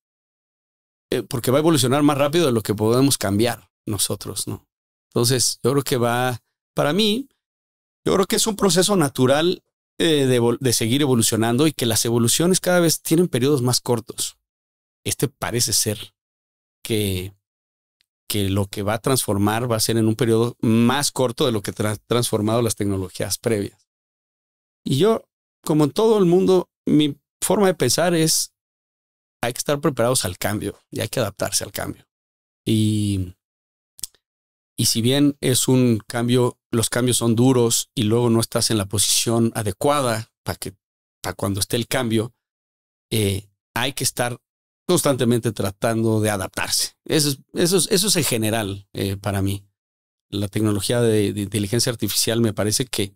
eh, porque va a evolucionar más rápido de lo que podemos cambiar nosotros, ¿no? Entonces, yo creo que va, para mí, yo creo que es un proceso natural eh, de, seguir evolucionando y que las evoluciones cada vez tienen periodos más cortos. Este parece ser que, que lo que va a transformar va a ser en un periodo más corto de lo que han transformado las tecnologías previas. Y yo, como en todo el mundo, mi forma de pensar es hay que estar preparados al cambio y hay que adaptarse al cambio. Y y si bien es un cambio, los cambios son duros y luego no estás en la posición adecuada para que para cuando esté el cambio, eh, hay que estar constantemente tratando de adaptarse. Eso es, eso en general eh, para mí. La tecnología de, de, inteligencia artificial me parece que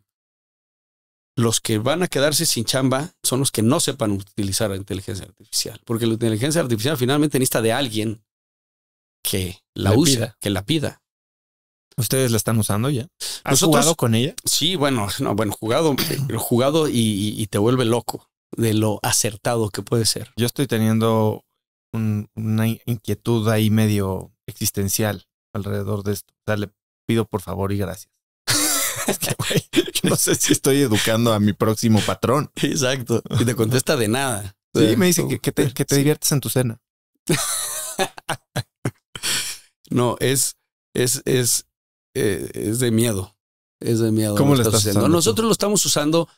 los que van a quedarse sin chamba son los que no sepan utilizar la inteligencia artificial, porque la inteligencia artificial finalmente necesita de alguien que la use, que la pida. ¿Ustedes la están usando ya? ¿Has jugado con ella? Sí, bueno, bueno, jugado, eh, jugado y, te vuelve loco de lo acertado que puede ser. Yo estoy teniendo una inquietud ahí medio existencial alrededor de esto. Dale, pido por favor y gracias. *laughs* no sé si estoy educando a mi próximo patrón. Exacto. Y te contesta de nada. Sí, me dice que, te, diviertes en tu cena. *laughs* no, es, es, es, eh, es de miedo. Es de miedo. ¿Cómo lo estás haciendo Nosotros lo estamos usando.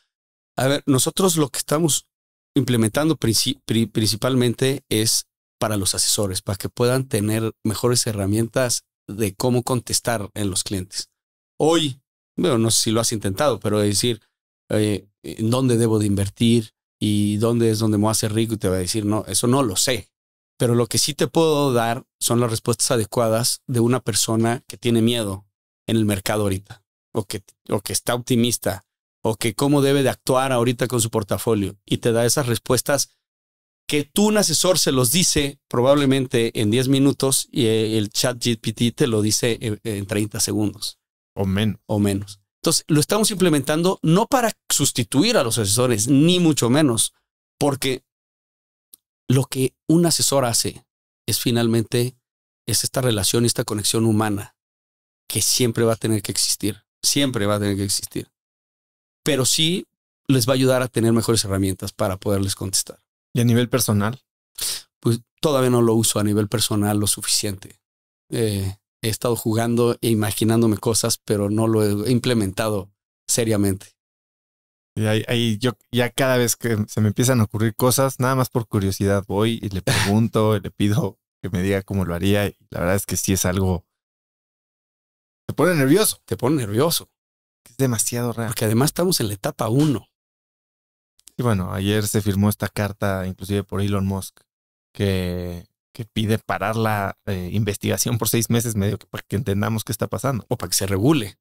A ver, nosotros lo que estamos implementando principalmente es para los asesores, para que puedan tener mejores herramientas de cómo contestar en los clientes. Hoy, bueno, no sé si lo has intentado, pero decir, ¿en eh, eh, dónde debo de invertir? ¿Y dónde es donde me voy a hacer rico? Y te va a decir, no, eso no lo sé. Pero lo que sí te puedo dar son las respuestas adecuadas de una persona que tiene miedo en el mercado ahorita, o que, o que está optimista, o que cómo debe de actuar ahorita con su portafolio, y te da esas respuestas que tú, un asesor, se los dice probablemente en 10 minutos y eh, el chat GPT te lo dice en 30 segundos. O menos. O menos. Entonces, lo estamos implementando no para sustituir a los asesores, ni mucho menos, porque lo que un asesor hace es finalmente es esta relación esta conexión humana que siempre va a tener que existir, siempre va a tener que existir. Pero sí les va a ayudar a tener mejores herramientas para poderles contestar. ¿Y a nivel personal? Pues todavía no lo uso a nivel personal lo suficiente. Eh, he estado jugando e imaginándome cosas, pero no lo he implementado seriamente. Y ahí, yo ya cada vez que se me empiezan a ocurrir cosas, nada más por curiosidad voy y le pregunto, y le pido que me diga cómo lo haría. Y la verdad es que sí es algo te pone nervioso. Te pone nervioso. Es demasiado raro. Porque además estamos en la etapa uno. Y bueno, ayer se firmó esta carta, inclusive por Elon Musk, que, que pide parar la eh, investigación por seis meses, medio que para que entendamos qué está pasando. O para que se regule.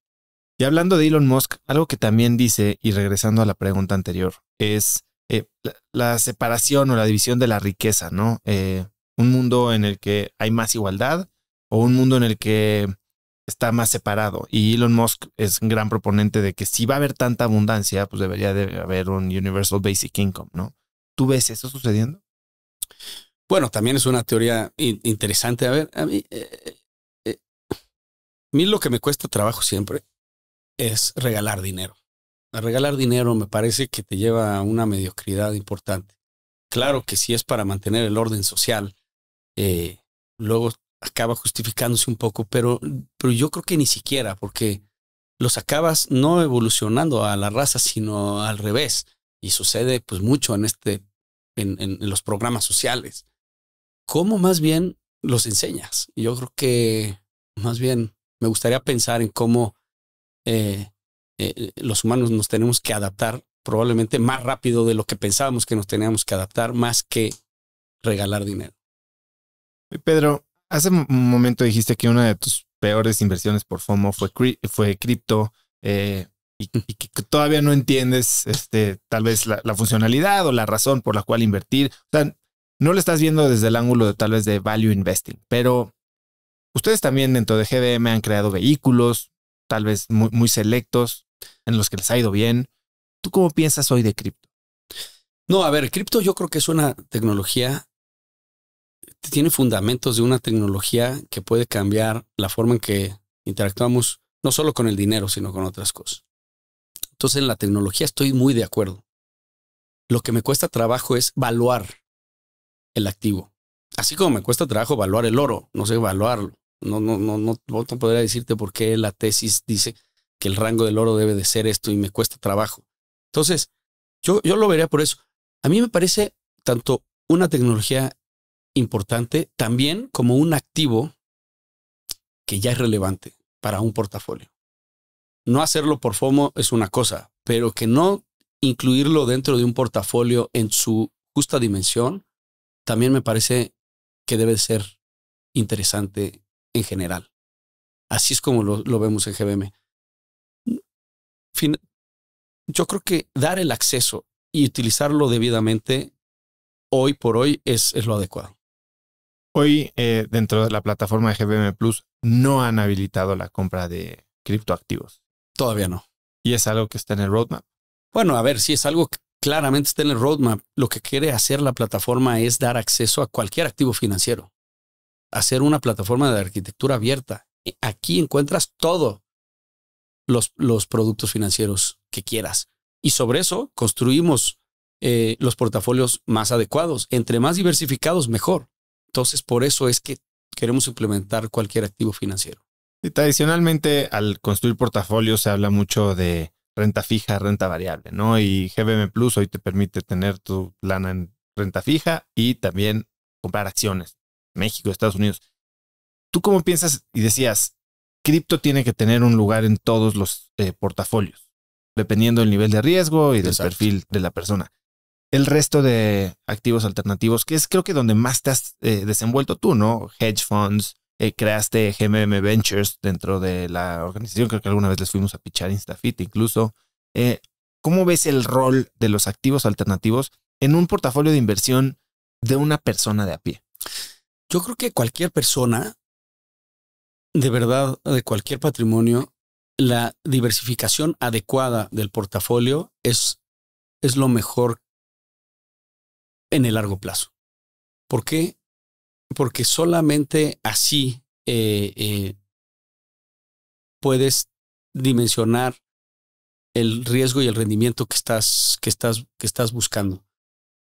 Y hablando de Elon Musk, algo que también dice, y regresando a la pregunta anterior, es eh, la, separación o la división de la riqueza, ¿no? Eh, un mundo en el que hay más igualdad o un mundo en el que está más separado. Y Elon Musk es un gran proponente de que si va a haber tanta abundancia, pues debería de haber un Universal Basic Income, ¿no? ¿Tú ves eso sucediendo? Bueno, también es una teoría interesante. A ver, a mí, eh, eh, mí lo que me cuesta trabajo siempre es regalar dinero. regalar dinero me parece que te lleva a una mediocridad importante. Claro que si es para mantener el orden social, eh, luego acaba justificándose un poco, pero, pero yo creo que ni siquiera, porque los acabas no evolucionando a la raza, sino al revés. Y sucede pues mucho en este, en, los programas sociales. ¿Cómo más bien los enseñas? Yo creo que más bien me gustaría pensar en cómo eh, eh, los humanos nos tenemos que adaptar probablemente más rápido de lo que pensábamos que nos teníamos que adaptar, más que regalar dinero. Pedro, Hace un momento dijiste que una de tus peores inversiones por FOMO fue, fue cripto eh, y, que todavía no entiendes este, tal vez la, funcionalidad o la razón por la cual invertir. O sea, no lo estás viendo desde el ángulo de tal vez de value investing, pero ustedes también dentro de GDM han creado vehículos, tal vez muy, muy selectos, en los que les ha ido bien. ¿Tú cómo piensas hoy de cripto? No, a ver, cripto yo creo que es una tecnología tiene fundamentos de una tecnología que puede cambiar la forma en que interactuamos, no solo con el dinero, sino con otras cosas. Entonces, en la tecnología estoy muy de acuerdo. Lo que me cuesta trabajo es valuar el activo. Así como me cuesta trabajo valuar el oro, no sé evaluarlo. No, no, no, no, podría decirte por qué la tesis dice que el rango del oro debe de ser esto y me cuesta trabajo. Entonces, yo, yo lo vería por eso. A mí me parece tanto una tecnología importante, también como un activo que ya es relevante para un portafolio. No hacerlo por FOMO es una cosa, pero que no incluirlo dentro de un portafolio en su justa dimensión, también me parece que debe ser interesante en general. Así es como lo, vemos en GBM. yo creo que dar el acceso y utilizarlo debidamente hoy por hoy es lo adecuado. Hoy, eh, dentro de la plataforma de GBM Plus, no han habilitado la compra de criptoactivos. Todavía no. Y es algo que está en el roadmap. Bueno, a ver, si es algo que claramente está en el roadmap, lo que quiere hacer la plataforma es dar acceso a cualquier activo financiero. Hacer una plataforma de arquitectura abierta. Aquí encuentras todos los, productos financieros que quieras. Y sobre eso construimos eh, los portafolios más adecuados. Entre más diversificados, mejor. Entonces, por eso es que queremos implementar cualquier activo financiero. Y tradicionalmente, al construir portafolios, se habla mucho de renta fija, renta variable, ¿no? Y GBM Plus hoy te permite tener tu lana en renta fija y también comprar acciones. México, Estados Unidos. ¿Tú cómo piensas? Y decías, cripto tiene que tener un lugar en todos los eh, portafolios, dependiendo del nivel de riesgo y del perfil de la persona el resto de activos alternativos, que es creo que donde más te has eh, desenvuelto tú, ¿no? Hedge funds, eh, creaste GMM Ventures dentro de la organización, creo que alguna vez les fuimos a pichar Instafit incluso. Eh, ¿Cómo ves el rol de los activos alternativos en un portafolio de inversión de una persona de a pie? Yo creo que cualquier persona, de verdad, de cualquier patrimonio, la diversificación adecuada del portafolio es, es lo mejor en el largo plazo. ¿Por qué? Porque solamente así eh, eh, puedes dimensionar el riesgo y el rendimiento que estás, que estás, que estás buscando.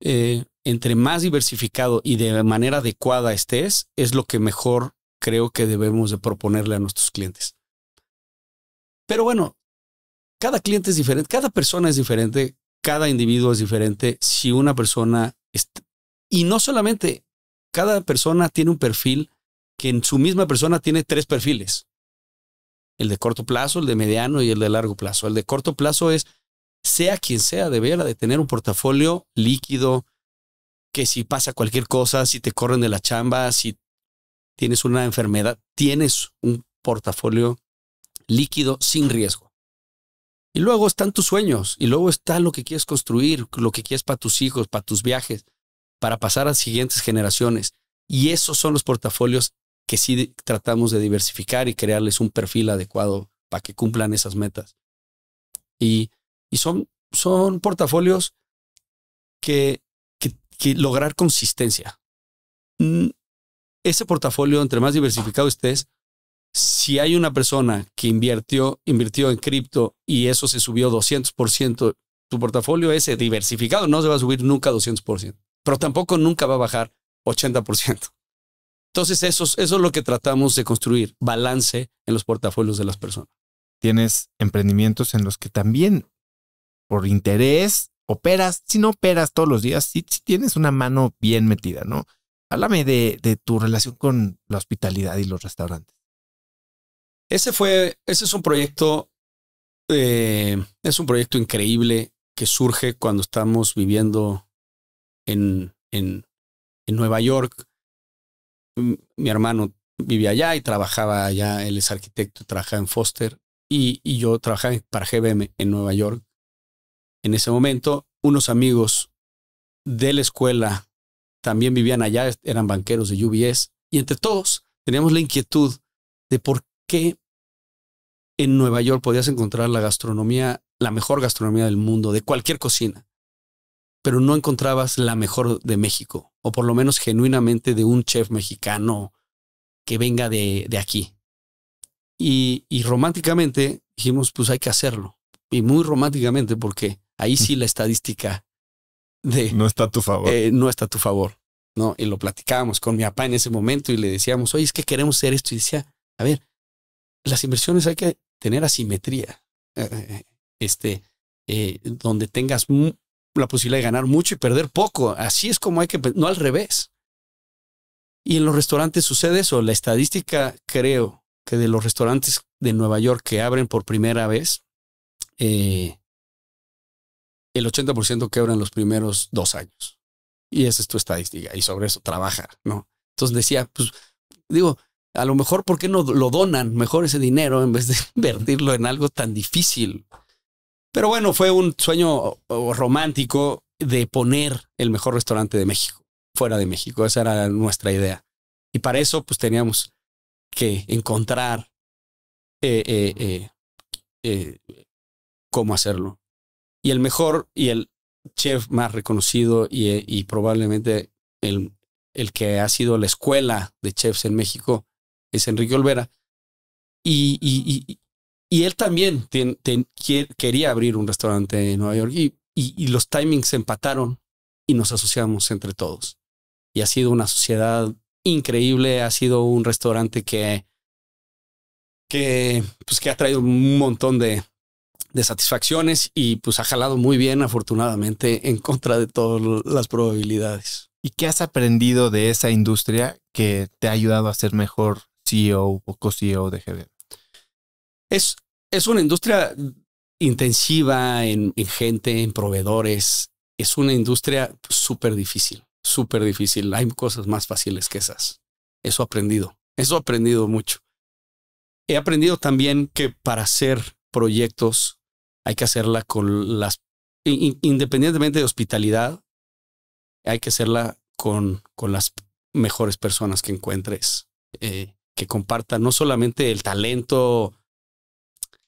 Eh, entre más diversificado y de manera adecuada estés, es lo que mejor creo que debemos de proponerle a nuestros clientes. Pero bueno, cada cliente es diferente, cada persona es diferente, cada individuo es diferente. Si una persona y no solamente, cada persona tiene un perfil que en su misma persona tiene tres perfiles. El de corto plazo, el de mediano y el de largo plazo. El de corto plazo es, sea quien sea, debiera de tener un portafolio líquido, que si pasa cualquier cosa, si te corren de la chamba, si tienes una enfermedad, tienes un portafolio líquido sin riesgo. Y luego están tus sueños, y luego está lo que quieres construir, lo que quieres para tus hijos, para tus viajes, para pasar a siguientes generaciones. Y esos son los portafolios que sí tratamos de diversificar y crearles un perfil adecuado para que cumplan esas metas. Y, son, son portafolios que, que, que lograr consistencia. Mm, ese portafolio, entre más diversificado estés, si hay una persona que invirtió, invirtió en cripto y eso se subió 200%, tu portafolio ese diversificado no se va a subir nunca 200%, pero tampoco nunca va a bajar 80%. Entonces eso, eso es lo que tratamos de construir, balance en los portafolios de las personas. Tienes emprendimientos en los que también por interés operas, si no operas todos los días, si, tienes una mano bien metida, ¿no? Háblame de tu relación con la hospitalidad y los restaurantes. Ese fue, ese es un proyecto, eh, es un proyecto increíble que surge cuando estamos viviendo en, en, en Nueva York. Mi hermano vivía allá y trabajaba allá, él es arquitecto, trabajaba en Foster y, y yo trabajaba para GBM en Nueva York. En ese momento, unos amigos de la escuela también vivían allá, eran banqueros de UBS y entre todos teníamos la inquietud de por que en Nueva York podías encontrar la gastronomía, la mejor gastronomía del mundo, de cualquier cocina, pero no encontrabas la mejor de México, o por lo menos genuinamente de un chef mexicano que venga de, aquí. Y, románticamente dijimos, pues hay que hacerlo. Y muy románticamente, porque ahí sí *laughs* la estadística de... No está a tu favor. Eh, no está a tu favor. ¿no? Y lo platicábamos con mi papá en ese momento y le decíamos, oye, es que queremos hacer esto. Y decía, a ver, las inversiones hay que tener asimetría. Eh, eh, este, eh, donde tengas la posibilidad de ganar mucho y perder poco. Así es como hay que, no al revés. Y en los restaurantes sucede eso. La estadística, creo que de los restaurantes de Nueva York que abren por primera vez, el 80% quebran los primeros dos años. Y esa es tu estadística. Y sobre eso trabaja, ¿no? Entonces decía, pues, digo, a lo mejor, ¿por qué no lo donan mejor ese dinero en vez de *laughs* invertirlo en algo tan difícil? Pero bueno, fue un sueño romántico de poner el mejor restaurante de México, fuera de México. Esa era nuestra idea. Y para eso, pues teníamos que encontrar eh, eh, eh, cómo hacerlo. Y el mejor y el chef más reconocido y, y probablemente el, el que ha sido la escuela de chefs en México es Enrique Olvera. Y, él también quería abrir un restaurante en Nueva York y los timings se empataron y nos asociamos entre todos. Y ha sido una sociedad increíble, ha sido un restaurante que, pues, que ha traído un montón de, de satisfacciones y pues ha jalado muy bien, afortunadamente, en contra de todas las probabilidades. ¿Y qué has aprendido de esa industria que te ha ayudado a ser mejor CEO o co-CEO de GD? Es, es una industria intensiva en, gente, en proveedores. Es una industria súper difícil, súper difícil. Hay cosas más fáciles que esas. Eso he aprendido. Eso he aprendido mucho. He aprendido también que para hacer proyectos hay que hacerla con las, independientemente de hospitalidad, hay que hacerla con, las mejores personas que encuentres. Eh, que comparta no solamente el talento,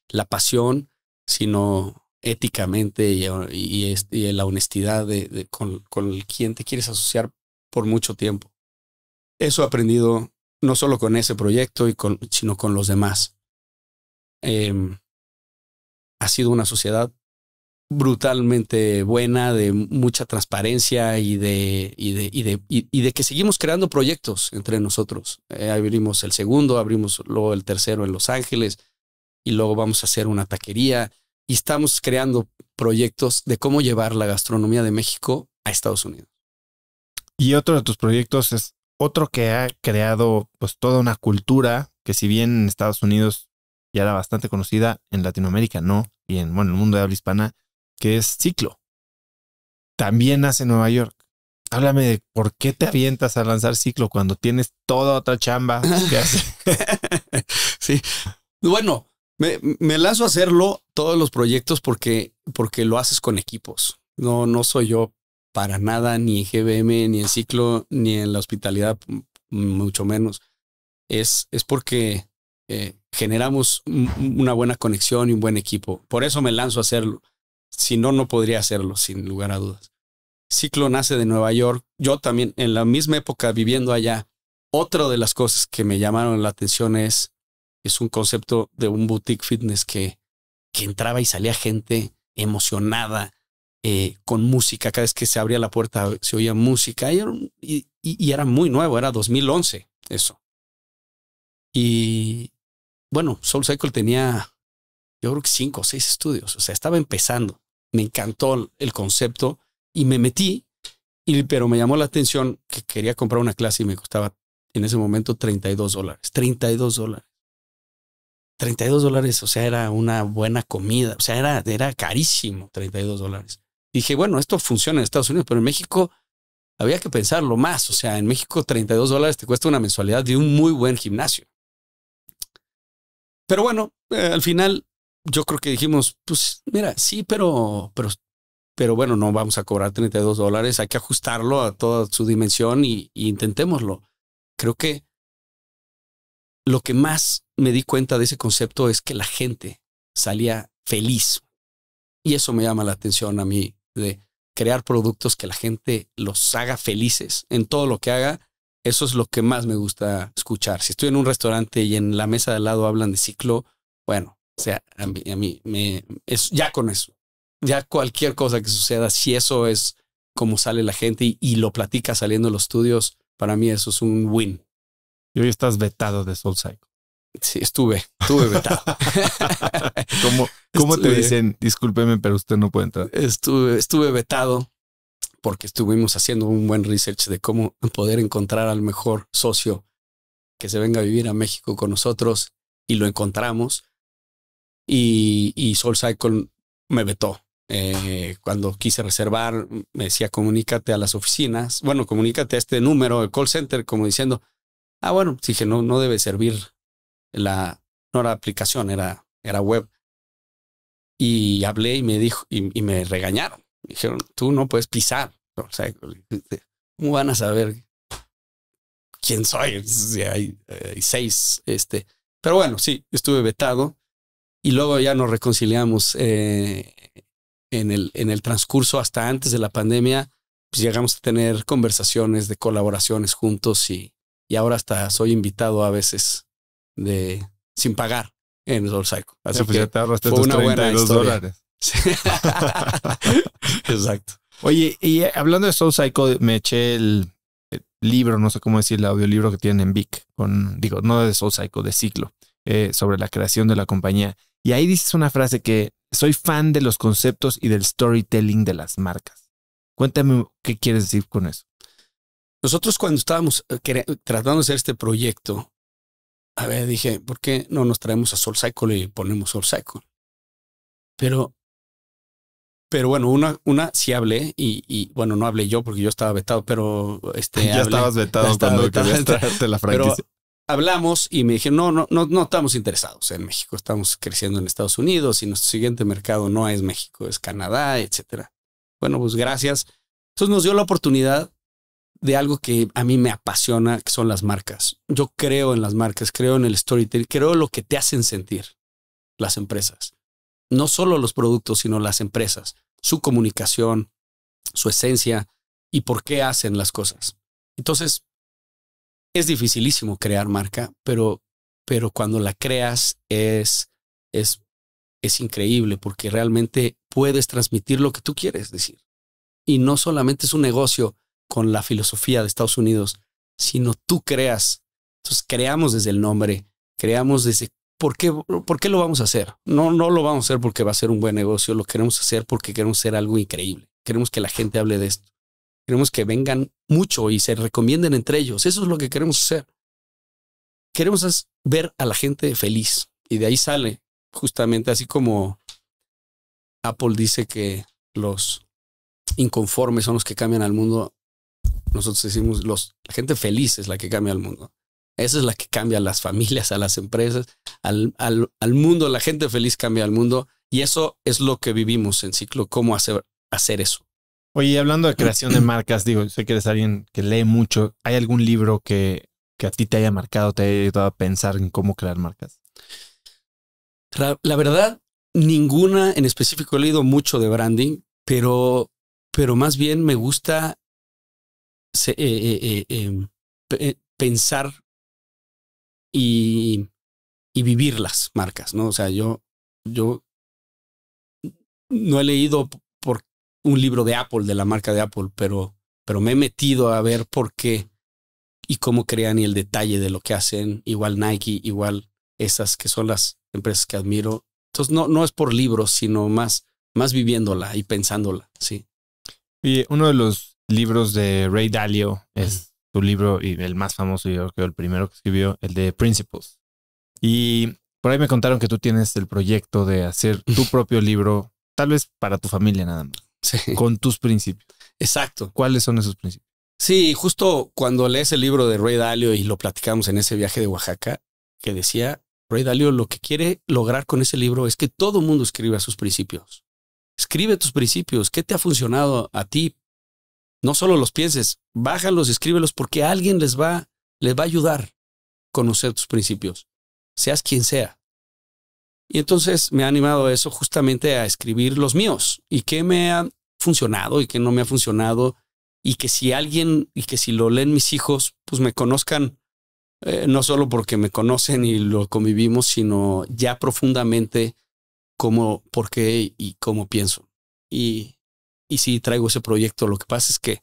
la pasión, sino éticamente y, este, la honestidad con, quien te quieres asociar por mucho tiempo. Eso he aprendido no solo con ese proyecto, y sino con los demás. Em, ha sido una sociedad brutalmente buena, de mucha transparencia y de, y de, que seguimos creando proyectos entre nosotros. Eh, abrimos el segundo, abrimos luego el tercero en Los Ángeles y luego vamos a hacer una taquería y estamos creando proyectos de cómo llevar la gastronomía de México a Estados Unidos. Y otro de tus proyectos es otro que ha creado pues toda una cultura que si bien en Estados Unidos ya era bastante conocida, en Latinoamérica no, y en bueno, el mundo de habla hispana, que es ciclo. También hace Nueva York. Háblame de por qué te avientas a lanzar ciclo cuando tienes toda otra chamba que *laughs* *laughs* sí. Bueno, me, me, lanzo a hacerlo todos los proyectos porque, porque lo haces con equipos. No, no soy yo para nada, ni en GBM, ni en ciclo, ni en la hospitalidad, mucho menos. Es, es porque eh, generamos una buena conexión y un buen equipo. Por eso me lanzo a hacerlo. Si no, no podría hacerlo, sin lugar a dudas. Ciclo nace de Nueva York. Yo también, en la misma época, viviendo allá, otra de las cosas que me llamaron la atención es, es un concepto de un boutique fitness que, que entraba y salía gente emocionada, eh, con música. Cada vez que se abría la puerta se oía música y era, y, era muy nuevo, era 2011 eso. Y bueno, Soul Cycle tenía yo creo que cinco o seis estudios. O sea, estaba empezando. Me encantó el concepto y me metí, pero me llamó la atención que quería comprar una clase y me costaba en ese momento 32 dólares. 32 dólares. 32 dólares, o sea, era una buena comida, o sea, era, era carísimo 32 dólares. Dije, bueno, esto funciona en Estados Unidos, pero en México había que pensarlo más. O sea, en México 32 dólares te cuesta una mensualidad de un muy buen gimnasio. Pero bueno, eh, al final yo creo que dijimos, pues mira, sí, pero, pero, pero bueno, no vamos a cobrar 32 dólares, hay que ajustarlo a toda su dimensión y, intentémoslo. Creo que lo que más me di cuenta de ese concepto es que la gente salía feliz. Y eso me llama la atención a mí, de crear productos que la gente los haga felices en todo lo que haga. Eso es lo que más me gusta escuchar. Si estoy en un restaurante y en la mesa de al lado hablan de ciclo, bueno, o sea, a mí, me, es, ya con eso, ya cualquier cosa que suceda, si eso es como sale la gente y, lo platica saliendo de los estudios, para mí eso es un win. Y hoy estás vetado de Soul Cycle. Sí, estuve, estuve vetado. *laughs* ¿Cómo, te dicen? Discúlpeme, pero usted no puede entrar. Estuve, estuve vetado porque estuvimos haciendo un buen research de cómo poder encontrar al mejor socio que se venga a vivir a México con nosotros y lo encontramos y, y Soul Cycle me vetó. Eh, cuando quise reservar, me decía, comunícate a las oficinas, bueno, comunícate a este número, el call center, como diciendo, ah, bueno, dije, no, no debe servir la, no era aplicación, era, era web. Y hablé y me dijo, y, me regañaron. Me dijeron, tú no puedes pisar. O sea, ¿Cómo van a saber quién soy? hay, eh, hay seis, este. Pero bueno, sí, estuve vetado y luego ya nos reconciliamos eh, en, el, en el transcurso hasta antes de la pandemia. Pues llegamos a tener conversaciones de colaboraciones juntos y, ahora hasta soy invitado a veces de sin pagar en Soul Psycho. Así pues fue una buena historia. *laughs* Exacto. Oye, y eh, hablando de Soul Psycho, me eché el, libro, no sé cómo decir, el audiolibro que tienen en Vic, con, digo, no de Soul Psycho, de Ciclo. Eh, sobre la creación de la compañía. Y ahí dices una frase que soy fan de los conceptos y del storytelling de las marcas. Cuéntame qué quieres decir con eso. Nosotros cuando estábamos eh, tratando de hacer este proyecto, a ver, dije, ¿por qué no nos traemos a Soul Cycle y ponemos Soul Cycle? Pero, pero bueno, una, una sí hablé y, bueno, no hablé yo porque yo estaba vetado, pero este. *laughs* Ya estabas vetado estaba cuando la franquicia hablamos y me dijeron, no, no, no, no estamos interesados en México, estamos creciendo en Estados Unidos y nuestro siguiente mercado no es México, es Canadá, etcétera. Bueno, pues gracias. Entonces nos dio la oportunidad de algo que a mí me apasiona, que son las marcas. Yo creo en las marcas, creo en el storytelling, creo en lo que te hacen sentir las empresas. No solo los productos, sino las empresas, su comunicación, su esencia y por qué hacen las cosas. Entonces, es dificilísimo crear marca, pero, pero cuando la creas es, es, es increíble porque realmente puedes transmitir lo que tú quieres decir. Y no solamente es un negocio con la filosofía de Estados Unidos, sino tú creas. Entonces creamos desde el nombre, creamos desde ¿por qué, por qué lo vamos a hacer? No, no lo vamos a hacer porque va a ser un buen negocio, lo queremos hacer porque queremos ser algo increíble. Queremos que la gente hable de esto. Queremos que vengan mucho y se recomienden entre ellos. Eso es lo que queremos hacer. Queremos ver a la gente feliz. Y de ahí sale, justamente así como Apple dice que los inconformes son los que cambian al mundo. Nosotros decimos, los, la gente feliz es la que cambia al mundo. Esa es la que cambia a las familias, a las empresas, al, mundo. La gente feliz cambia al mundo. Y eso es lo que vivimos en ciclo, cómo hacer, hacer eso. Oye, hablando de creación de marcas, digo, sé que eres alguien que lee mucho. ¿Hay algún libro que, que a ti te haya marcado, te haya ayudado a pensar en cómo crear marcas? La, verdad, ninguna en específico. He leído mucho de branding, pero, pero más bien me gusta eh, eh, eh, em, pensar y, y, vivir las marcas, ¿no? O sea, yo, yo no he leído un libro de Apple, de la marca de Apple, pero, pero me he metido a ver por qué y cómo crean y el detalle de lo que hacen, igual Nike, igual esas que son las empresas que admiro. Entonces, no, no es por libros, sino más, más viviéndola y pensándola, sí. Y uno de los libros de Ray Dalio es tu libro, y el más famoso, yo creo, el primero que escribió, el de Principles. Y por ahí me contaron que tú tienes el proyecto de hacer tu *laughs* propio libro, tal vez para tu familia nada más con tus principios. Exacto. ¿Cuáles son esos principios? Sí, justo cuando lees el libro de Ray Dalio y lo platicamos en ese viaje de Oaxaca, que decía, Ray Dalio lo que quiere lograr con ese libro es que todo mundo escriba sus principios. Escribe tus principios, qué te ha funcionado a ti. No solo los pienses, bájalos, escríbelos porque alguien les va, les va a ayudar a conocer tus principios, seas quien sea. Y entonces me ha animado eso justamente a escribir los míos y qué me ha funcionado y qué no me ha funcionado y que si alguien y que si lo leen mis hijos, pues me conozcan eh, no solo porque me conocen y lo convivimos, sino ya profundamente cómo, por qué y cómo pienso. Y, y sí traigo ese proyecto. Lo que pasa es que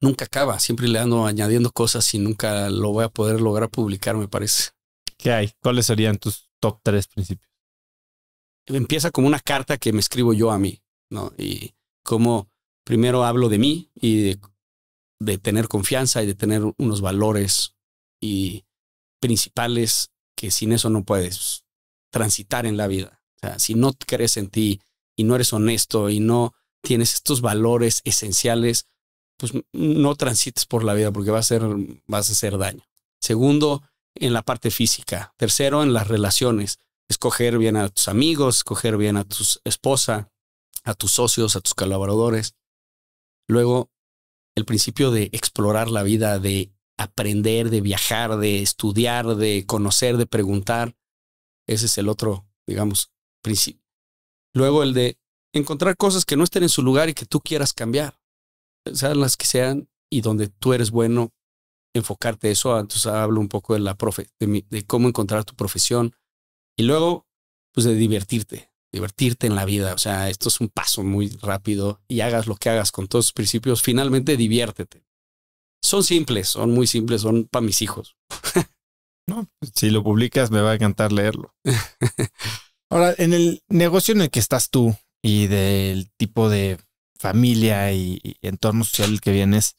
nunca acaba, siempre le ando añadiendo cosas y nunca lo voy a poder lograr publicar, me parece. ¿Qué hay? ¿Cuáles serían tus top tres principios? Empieza como una carta que me escribo yo a mí, ¿no? Y como primero hablo de mí y de, tener confianza y de tener unos valores y principales que sin eso no puedes transitar en la vida. O sea, si no crees en ti y no eres honesto y no tienes estos valores esenciales, pues no transites por la vida porque va a ser, vas a hacer daño. Segundo, en la parte física. Tercero, en las relaciones. Escoger bien a tus amigos, escoger bien a tu esposa, a tus socios, a tus colaboradores. Luego, el principio de explorar la vida, de aprender, de viajar, de estudiar, de conocer, de preguntar. Ese es el otro, digamos, principio. Luego el de encontrar cosas que no estén en su lugar y que tú quieras cambiar. Sean las que sean y donde tú eres bueno enfocarte eso. Ah, entonces hablo un poco de, la profe, de, cómo encontrar tu profesión y luego, pues de divertirte, divertirte en la vida. O sea, esto es un paso muy rápido y hagas lo que hagas con todos tus principios. Finalmente, diviértete. Son simples, son muy simples, son para mis hijos. no, pues, si lo publicas, me va a encantar leerlo. *laughs* Ahora, en el negocio en el que estás tú y del tipo de familia y, y entorno social que vienes,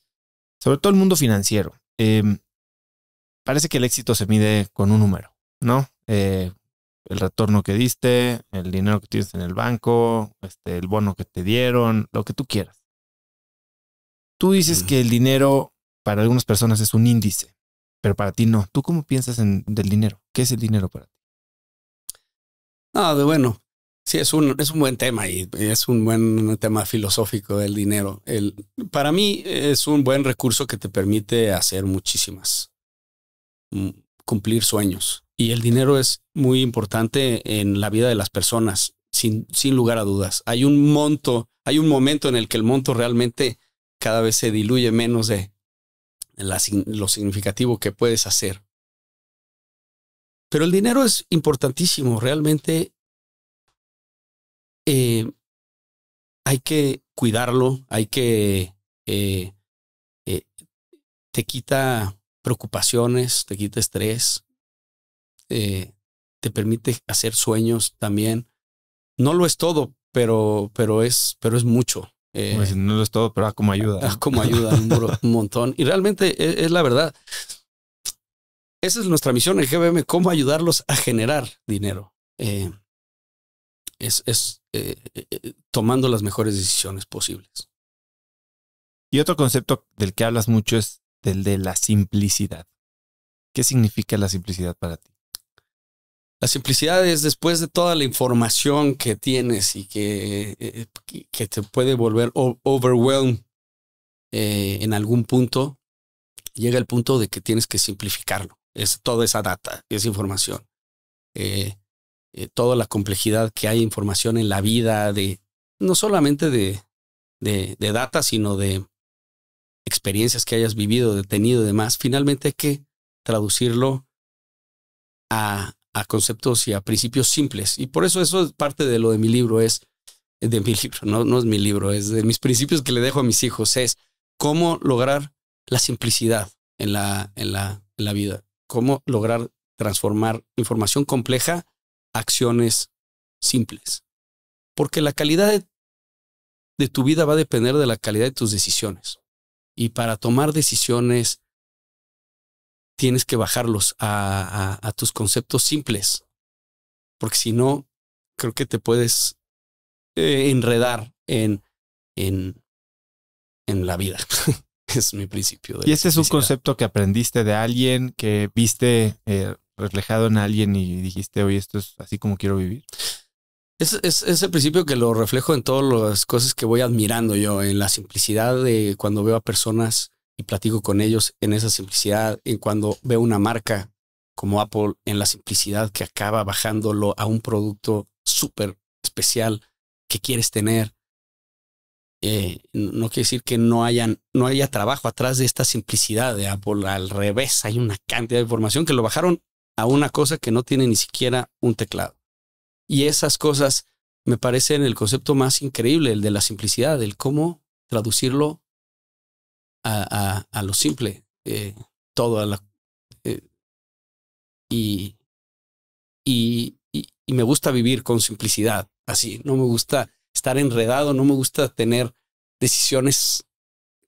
sobre todo el mundo financiero, Em, parece que el éxito se mide con un número, ¿no? Eh, el retorno que diste, el dinero que tienes en el banco, este, el bono que te dieron, lo que tú quieras. Tú dices que el dinero para algunas personas es un índice, pero para ti no. ¿Tú cómo piensas en, del dinero? ¿Qué es el dinero para ti? Ah, de bueno, Sí, es un, buen tema y es un buen tema filosófico del dinero. El, para mí es un buen recurso que te permite hacer muchísimas, mm, cumplir sueños. Y el dinero es muy importante en la vida de las personas, sin, sin lugar a dudas. Hay un monto, hay un momento en el que el monto realmente cada vez se diluye menos de lo significativo que puedes hacer. Pero el dinero es importantísimo, realmente eh, hay que cuidarlo, hay que... Eh, eh, te quita preocupaciones, te quita estrés, te permite hacer sueños también. No lo es todo, pero, pero, es, pero es mucho. no lo es todo, pero ah, como ayuda. Ah, como ayuda un, montón. Y realmente e, es, la verdad. Esa es nuestra misión en GBM, cómo ayudarlos a generar dinero. es, es eh, eh, eh, tomando las mejores decisiones posibles. Y otro concepto del que hablas mucho es del de la simplicidad. ¿Qué significa la simplicidad para ti? La simplicidad es después de toda la información que tienes y que, que te puede volver overwhelm en algún punto, llega el punto de que tienes que simplificarlo. Es toda esa data, esa información. Eh, eh, toda la complejidad que hay información en la vida, de no solamente de, de, data, sino de experiencias que hayas vivido, detenido y demás, finalmente hay que traducirlo a, a conceptos y a principios simples. Y por eso eso es parte de lo de mi libro, es de mi *laughs* libro, no, no es mi libro, es de mis principios que le dejo a mis hijos, es cómo lograr la simplicidad en la, en la, en la vida, cómo lograr transformar información compleja acciones simples. Porque la calidad de, tu vida va a depender de la calidad de tus decisiones. Y para tomar decisiones tienes que bajarlos a, tus conceptos simples, porque si no, creo que te puedes eh, enredar en, en, en, la vida. *laughs* es mi principio. y este es un concepto que aprendiste de alguien que viste eh, reflejado en alguien y dijiste, oye, esto es así como quiero vivir? Es, el principio que lo reflejo en todas las cosas que voy admirando yo, en la simplicidad de cuando veo a personas y platico con ellos, en esa simplicidad, en cuando veo una marca como Apple, en la simplicidad que acaba bajándolo a un producto súper especial que quieres tener. Eh, no quiere decir que no, hayan, no haya trabajo atrás de esta simplicidad de Apple, al revés, hay una cantidad de información que lo bajaron a una cosa que no tiene ni siquiera un teclado. Y esas cosas me parecen el concepto más increíble, el de la simplicidad, el cómo traducirlo a, lo simple, eh, todo eh, y, y, y, y me gusta vivir con simplicidad, así, no me gusta estar enredado, no me gusta tener decisiones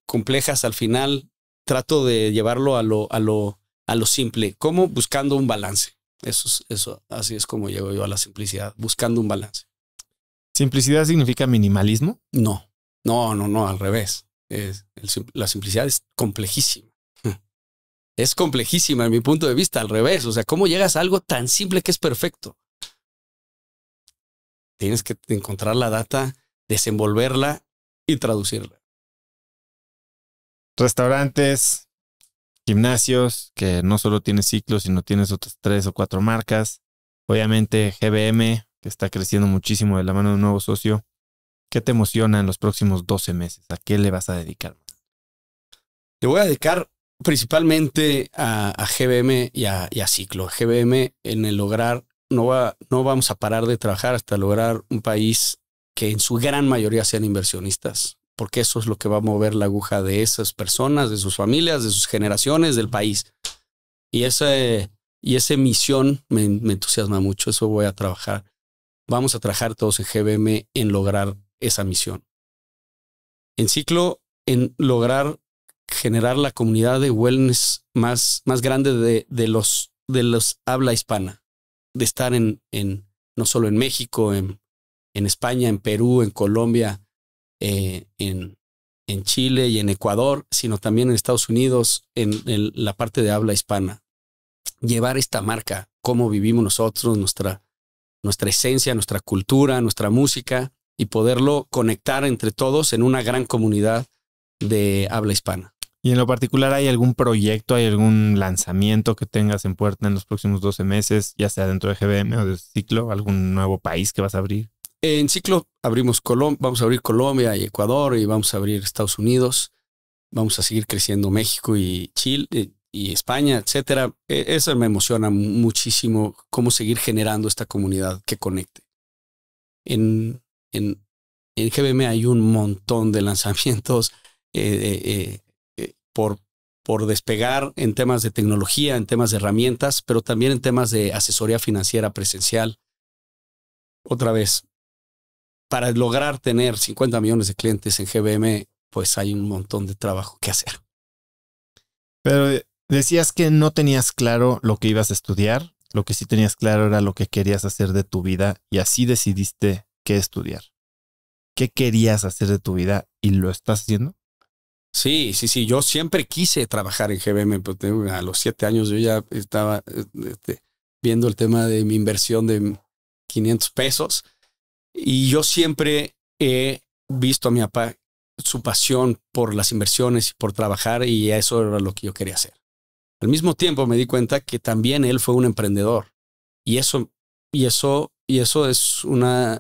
complejas al final, trato de llevarlo a lo, a lo, a lo simple. como Buscando un balance. Eso, es, eso, así es como llego yo a la simplicidad, buscando un balance. ¿Simplicidad significa minimalismo? No, no, no, no, al revés. la simplicidad es complejísima. *laughs* Es complejísima en mi punto de vista, al revés. O sea, ¿cómo llegas a algo tan simple que es perfecto? Tienes que encontrar la data, desenvolverla y traducirla. Restaurantes, gimnasios, que no solo tienes ciclos, sino tienes otras tres o cuatro marcas. Obviamente GBM, que está creciendo muchísimo de la mano de un nuevo socio. ¿Qué te emociona en los próximos 12 meses? ¿A qué le vas a dedicar? Te voy a dedicar principalmente a, a GBM y a, y a, Ciclo. GBM en el lograr, no, va, no vamos a parar de trabajar hasta lograr un país que en su gran mayoría sean inversionistas, porque eso es lo que va a mover la aguja de esas personas, de sus familias, de sus generaciones, del país. Y esa, y esa misión me, entusiasma mucho, eso voy a trabajar. Vamos a trabajar todos en GBM en lograr esa misión. En ciclo, en lograr generar la comunidad de wellness más, más grande de, los, de los habla hispana, de estar en, no solo en México, en, en España, en Perú, en Colombia, eh, en, Chile y en Ecuador, sino también en Estados Unidos, en, la parte de habla hispana. Llevar esta marca, cómo vivimos nosotros, nuestra, nuestra esencia, nuestra cultura, nuestra música, y poderlo conectar entre todos en una gran comunidad de habla hispana. Y en lo particular, ¿hay algún proyecto, hay algún lanzamiento que tengas en puerta en los próximos 12 meses, ya sea dentro de GBM o de Ciclo, algún nuevo país que vas a abrir? En ciclo abrimos Colombia, vamos a abrir Colombia y Ecuador y vamos a abrir Estados Unidos. Vamos a seguir creciendo México y Chile eh, y España, etcétera. E, eso me emociona muchísimo cómo seguir generando esta comunidad que conecte. En, en, GBM hay un montón de lanzamientos eh, eh, por, por despegar en temas de tecnología, en temas de herramientas, pero también en temas de asesoría financiera presencial. Otra vez, para lograr tener 50 millones de clientes en GBM, pues hay un montón de trabajo que hacer. Pero eh, decías que no tenías claro lo que ibas a estudiar, lo que sí tenías claro era lo que querías hacer de tu vida y así decidiste qué estudiar. ¿Qué querías hacer de tu vida y lo estás haciendo? Sí, sí, sí. Yo siempre quise trabajar en GBM. Pues, a los siete años yo ya estaba eh, este, viendo el tema de mi inversión de 500 pesos y yo siempre he visto a mi papá su pasión por las inversiones y por trabajar y eso era lo que yo quería hacer. Al mismo tiempo me di cuenta que también él fue un emprendedor y eso y eso y eso es una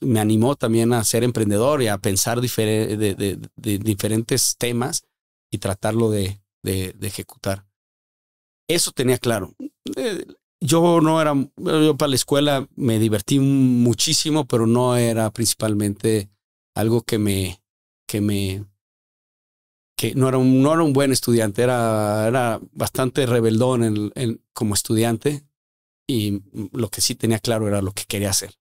me animó también a ser emprendedor y a pensar de, de, diferentes temas y tratarlo de, de, ejecutar. Eso tenía claro. Eh, yo no era, yo para la escuela me divertí muchísimo, pero no era principalmente algo que me, que me, que no era un, no era un buen estudiante, era, era bastante rebeldón en, en, como estudiante y lo que sí tenía claro era lo que quería hacer.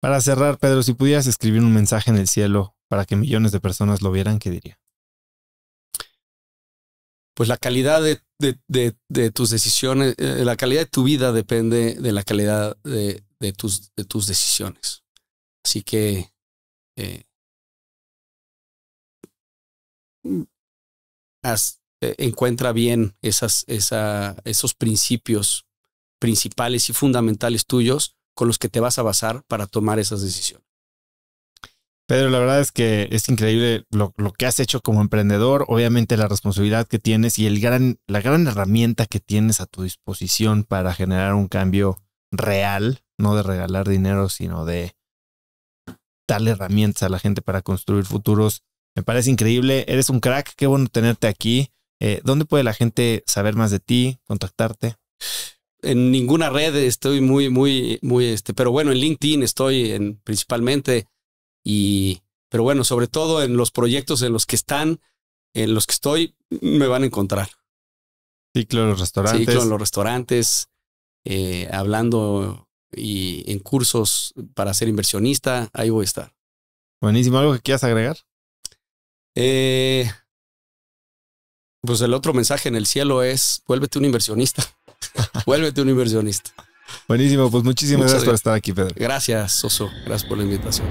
Para cerrar, Pedro, si pudieras escribir un mensaje en el cielo para que millones de personas lo vieran, ¿qué diría? pues la calidad de, tus decisiones, eh, eh, la calidad de tu vida depende de la calidad de, tus, de tus decisiones. Así que eh, mm, encuentra bien esos principios principales y fundamentales tuyos con los que te vas a basar para tomar esas decisiones. Pedro, la verdad es que es increíble lo, que has hecho como emprendedor, obviamente la responsabilidad que tienes y el gran, la gran herramienta que tienes a tu disposición para generar un cambio real, no de regalar dinero, sino de darle herramientas a la gente para construir futuros. Me parece increíble, eres un crack, qué bueno tenerte aquí. Eh, ¿Dónde puede la gente saber más de ti, contactarte? En ninguna red estoy muy, muy, muy, este, pero bueno, en LinkedIn estoy en, principalmente y, pero bueno, sobre todo en los proyectos en los que están, en los que estoy, me van a encontrar. Ciclo en los restaurantes. Ciclo en los restaurantes, eh, hablando y en cursos para ser inversionista, ahí voy a estar. Buenísimo, ¿algo que quieras agregar? Eh, pues el otro mensaje en el cielo es, vuélvete un inversionista, *laughs* vuélvete un inversionista. Buenísimo, pues muchísimas gracias, por estar aquí, Pedro. Gracias, Soso. Gracias por la invitación.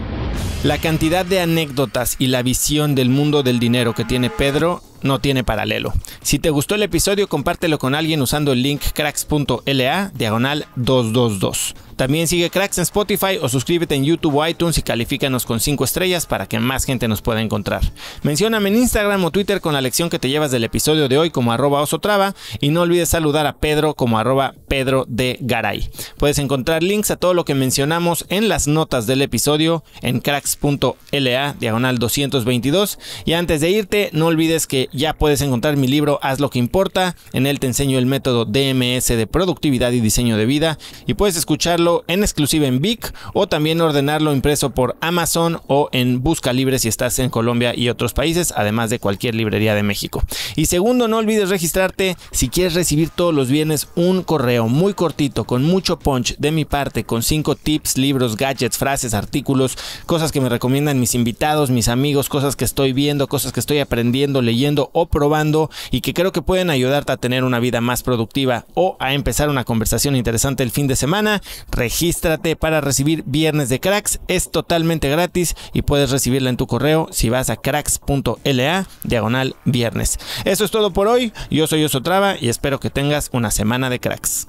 La cantidad de anécdotas y la visión del mundo del dinero que tiene Pedro no tiene paralelo. Si te gustó el episodio, compártelo con alguien usando el link cracks.la diagonal 222. También sigue Cracks en Spotify o suscríbete en YouTube o iTunes y califícanos con 5 estrellas para que más gente nos pueda encontrar. Mencióname en Instagram o Twitter con la lección que te llevas del episodio de hoy como arroba osotrava y no olvides saludar a Pedro como arroba Pedro de Garay. Puedes encontrar links a todo lo que mencionamos en las notas del episodio en cracks.la diagonal 222 y antes de irte no olvides que ya puedes encontrar mi libro Haz lo que importa. En él te enseño el método DMS de productividad y diseño de vida. Y puedes escucharlo en exclusiva en VIC o también ordenarlo impreso por Amazon o en Busca Libre si estás en Colombia y otros países, además de cualquier librería de México. Y segundo, no olvides registrarte si quieres recibir todos los viernes un correo muy cortito, con mucho punch de mi parte, con 5 tips, libros, gadgets, frases, artículos, cosas que me recomiendan mis invitados, mis amigos, cosas que estoy viendo, cosas que estoy aprendiendo, leyendo o probando y que creo que pueden ayudarte a tener una vida más productiva o a empezar una conversación interesante el fin de semana, regístrate para recibir Viernes de Cracks. Es totalmente gratis y puedes recibirla en tu correo si vas a cracks.la diagonal viernes. Eso es todo por hoy. Yo soy Osotrava y espero que tengas una semana de cracks.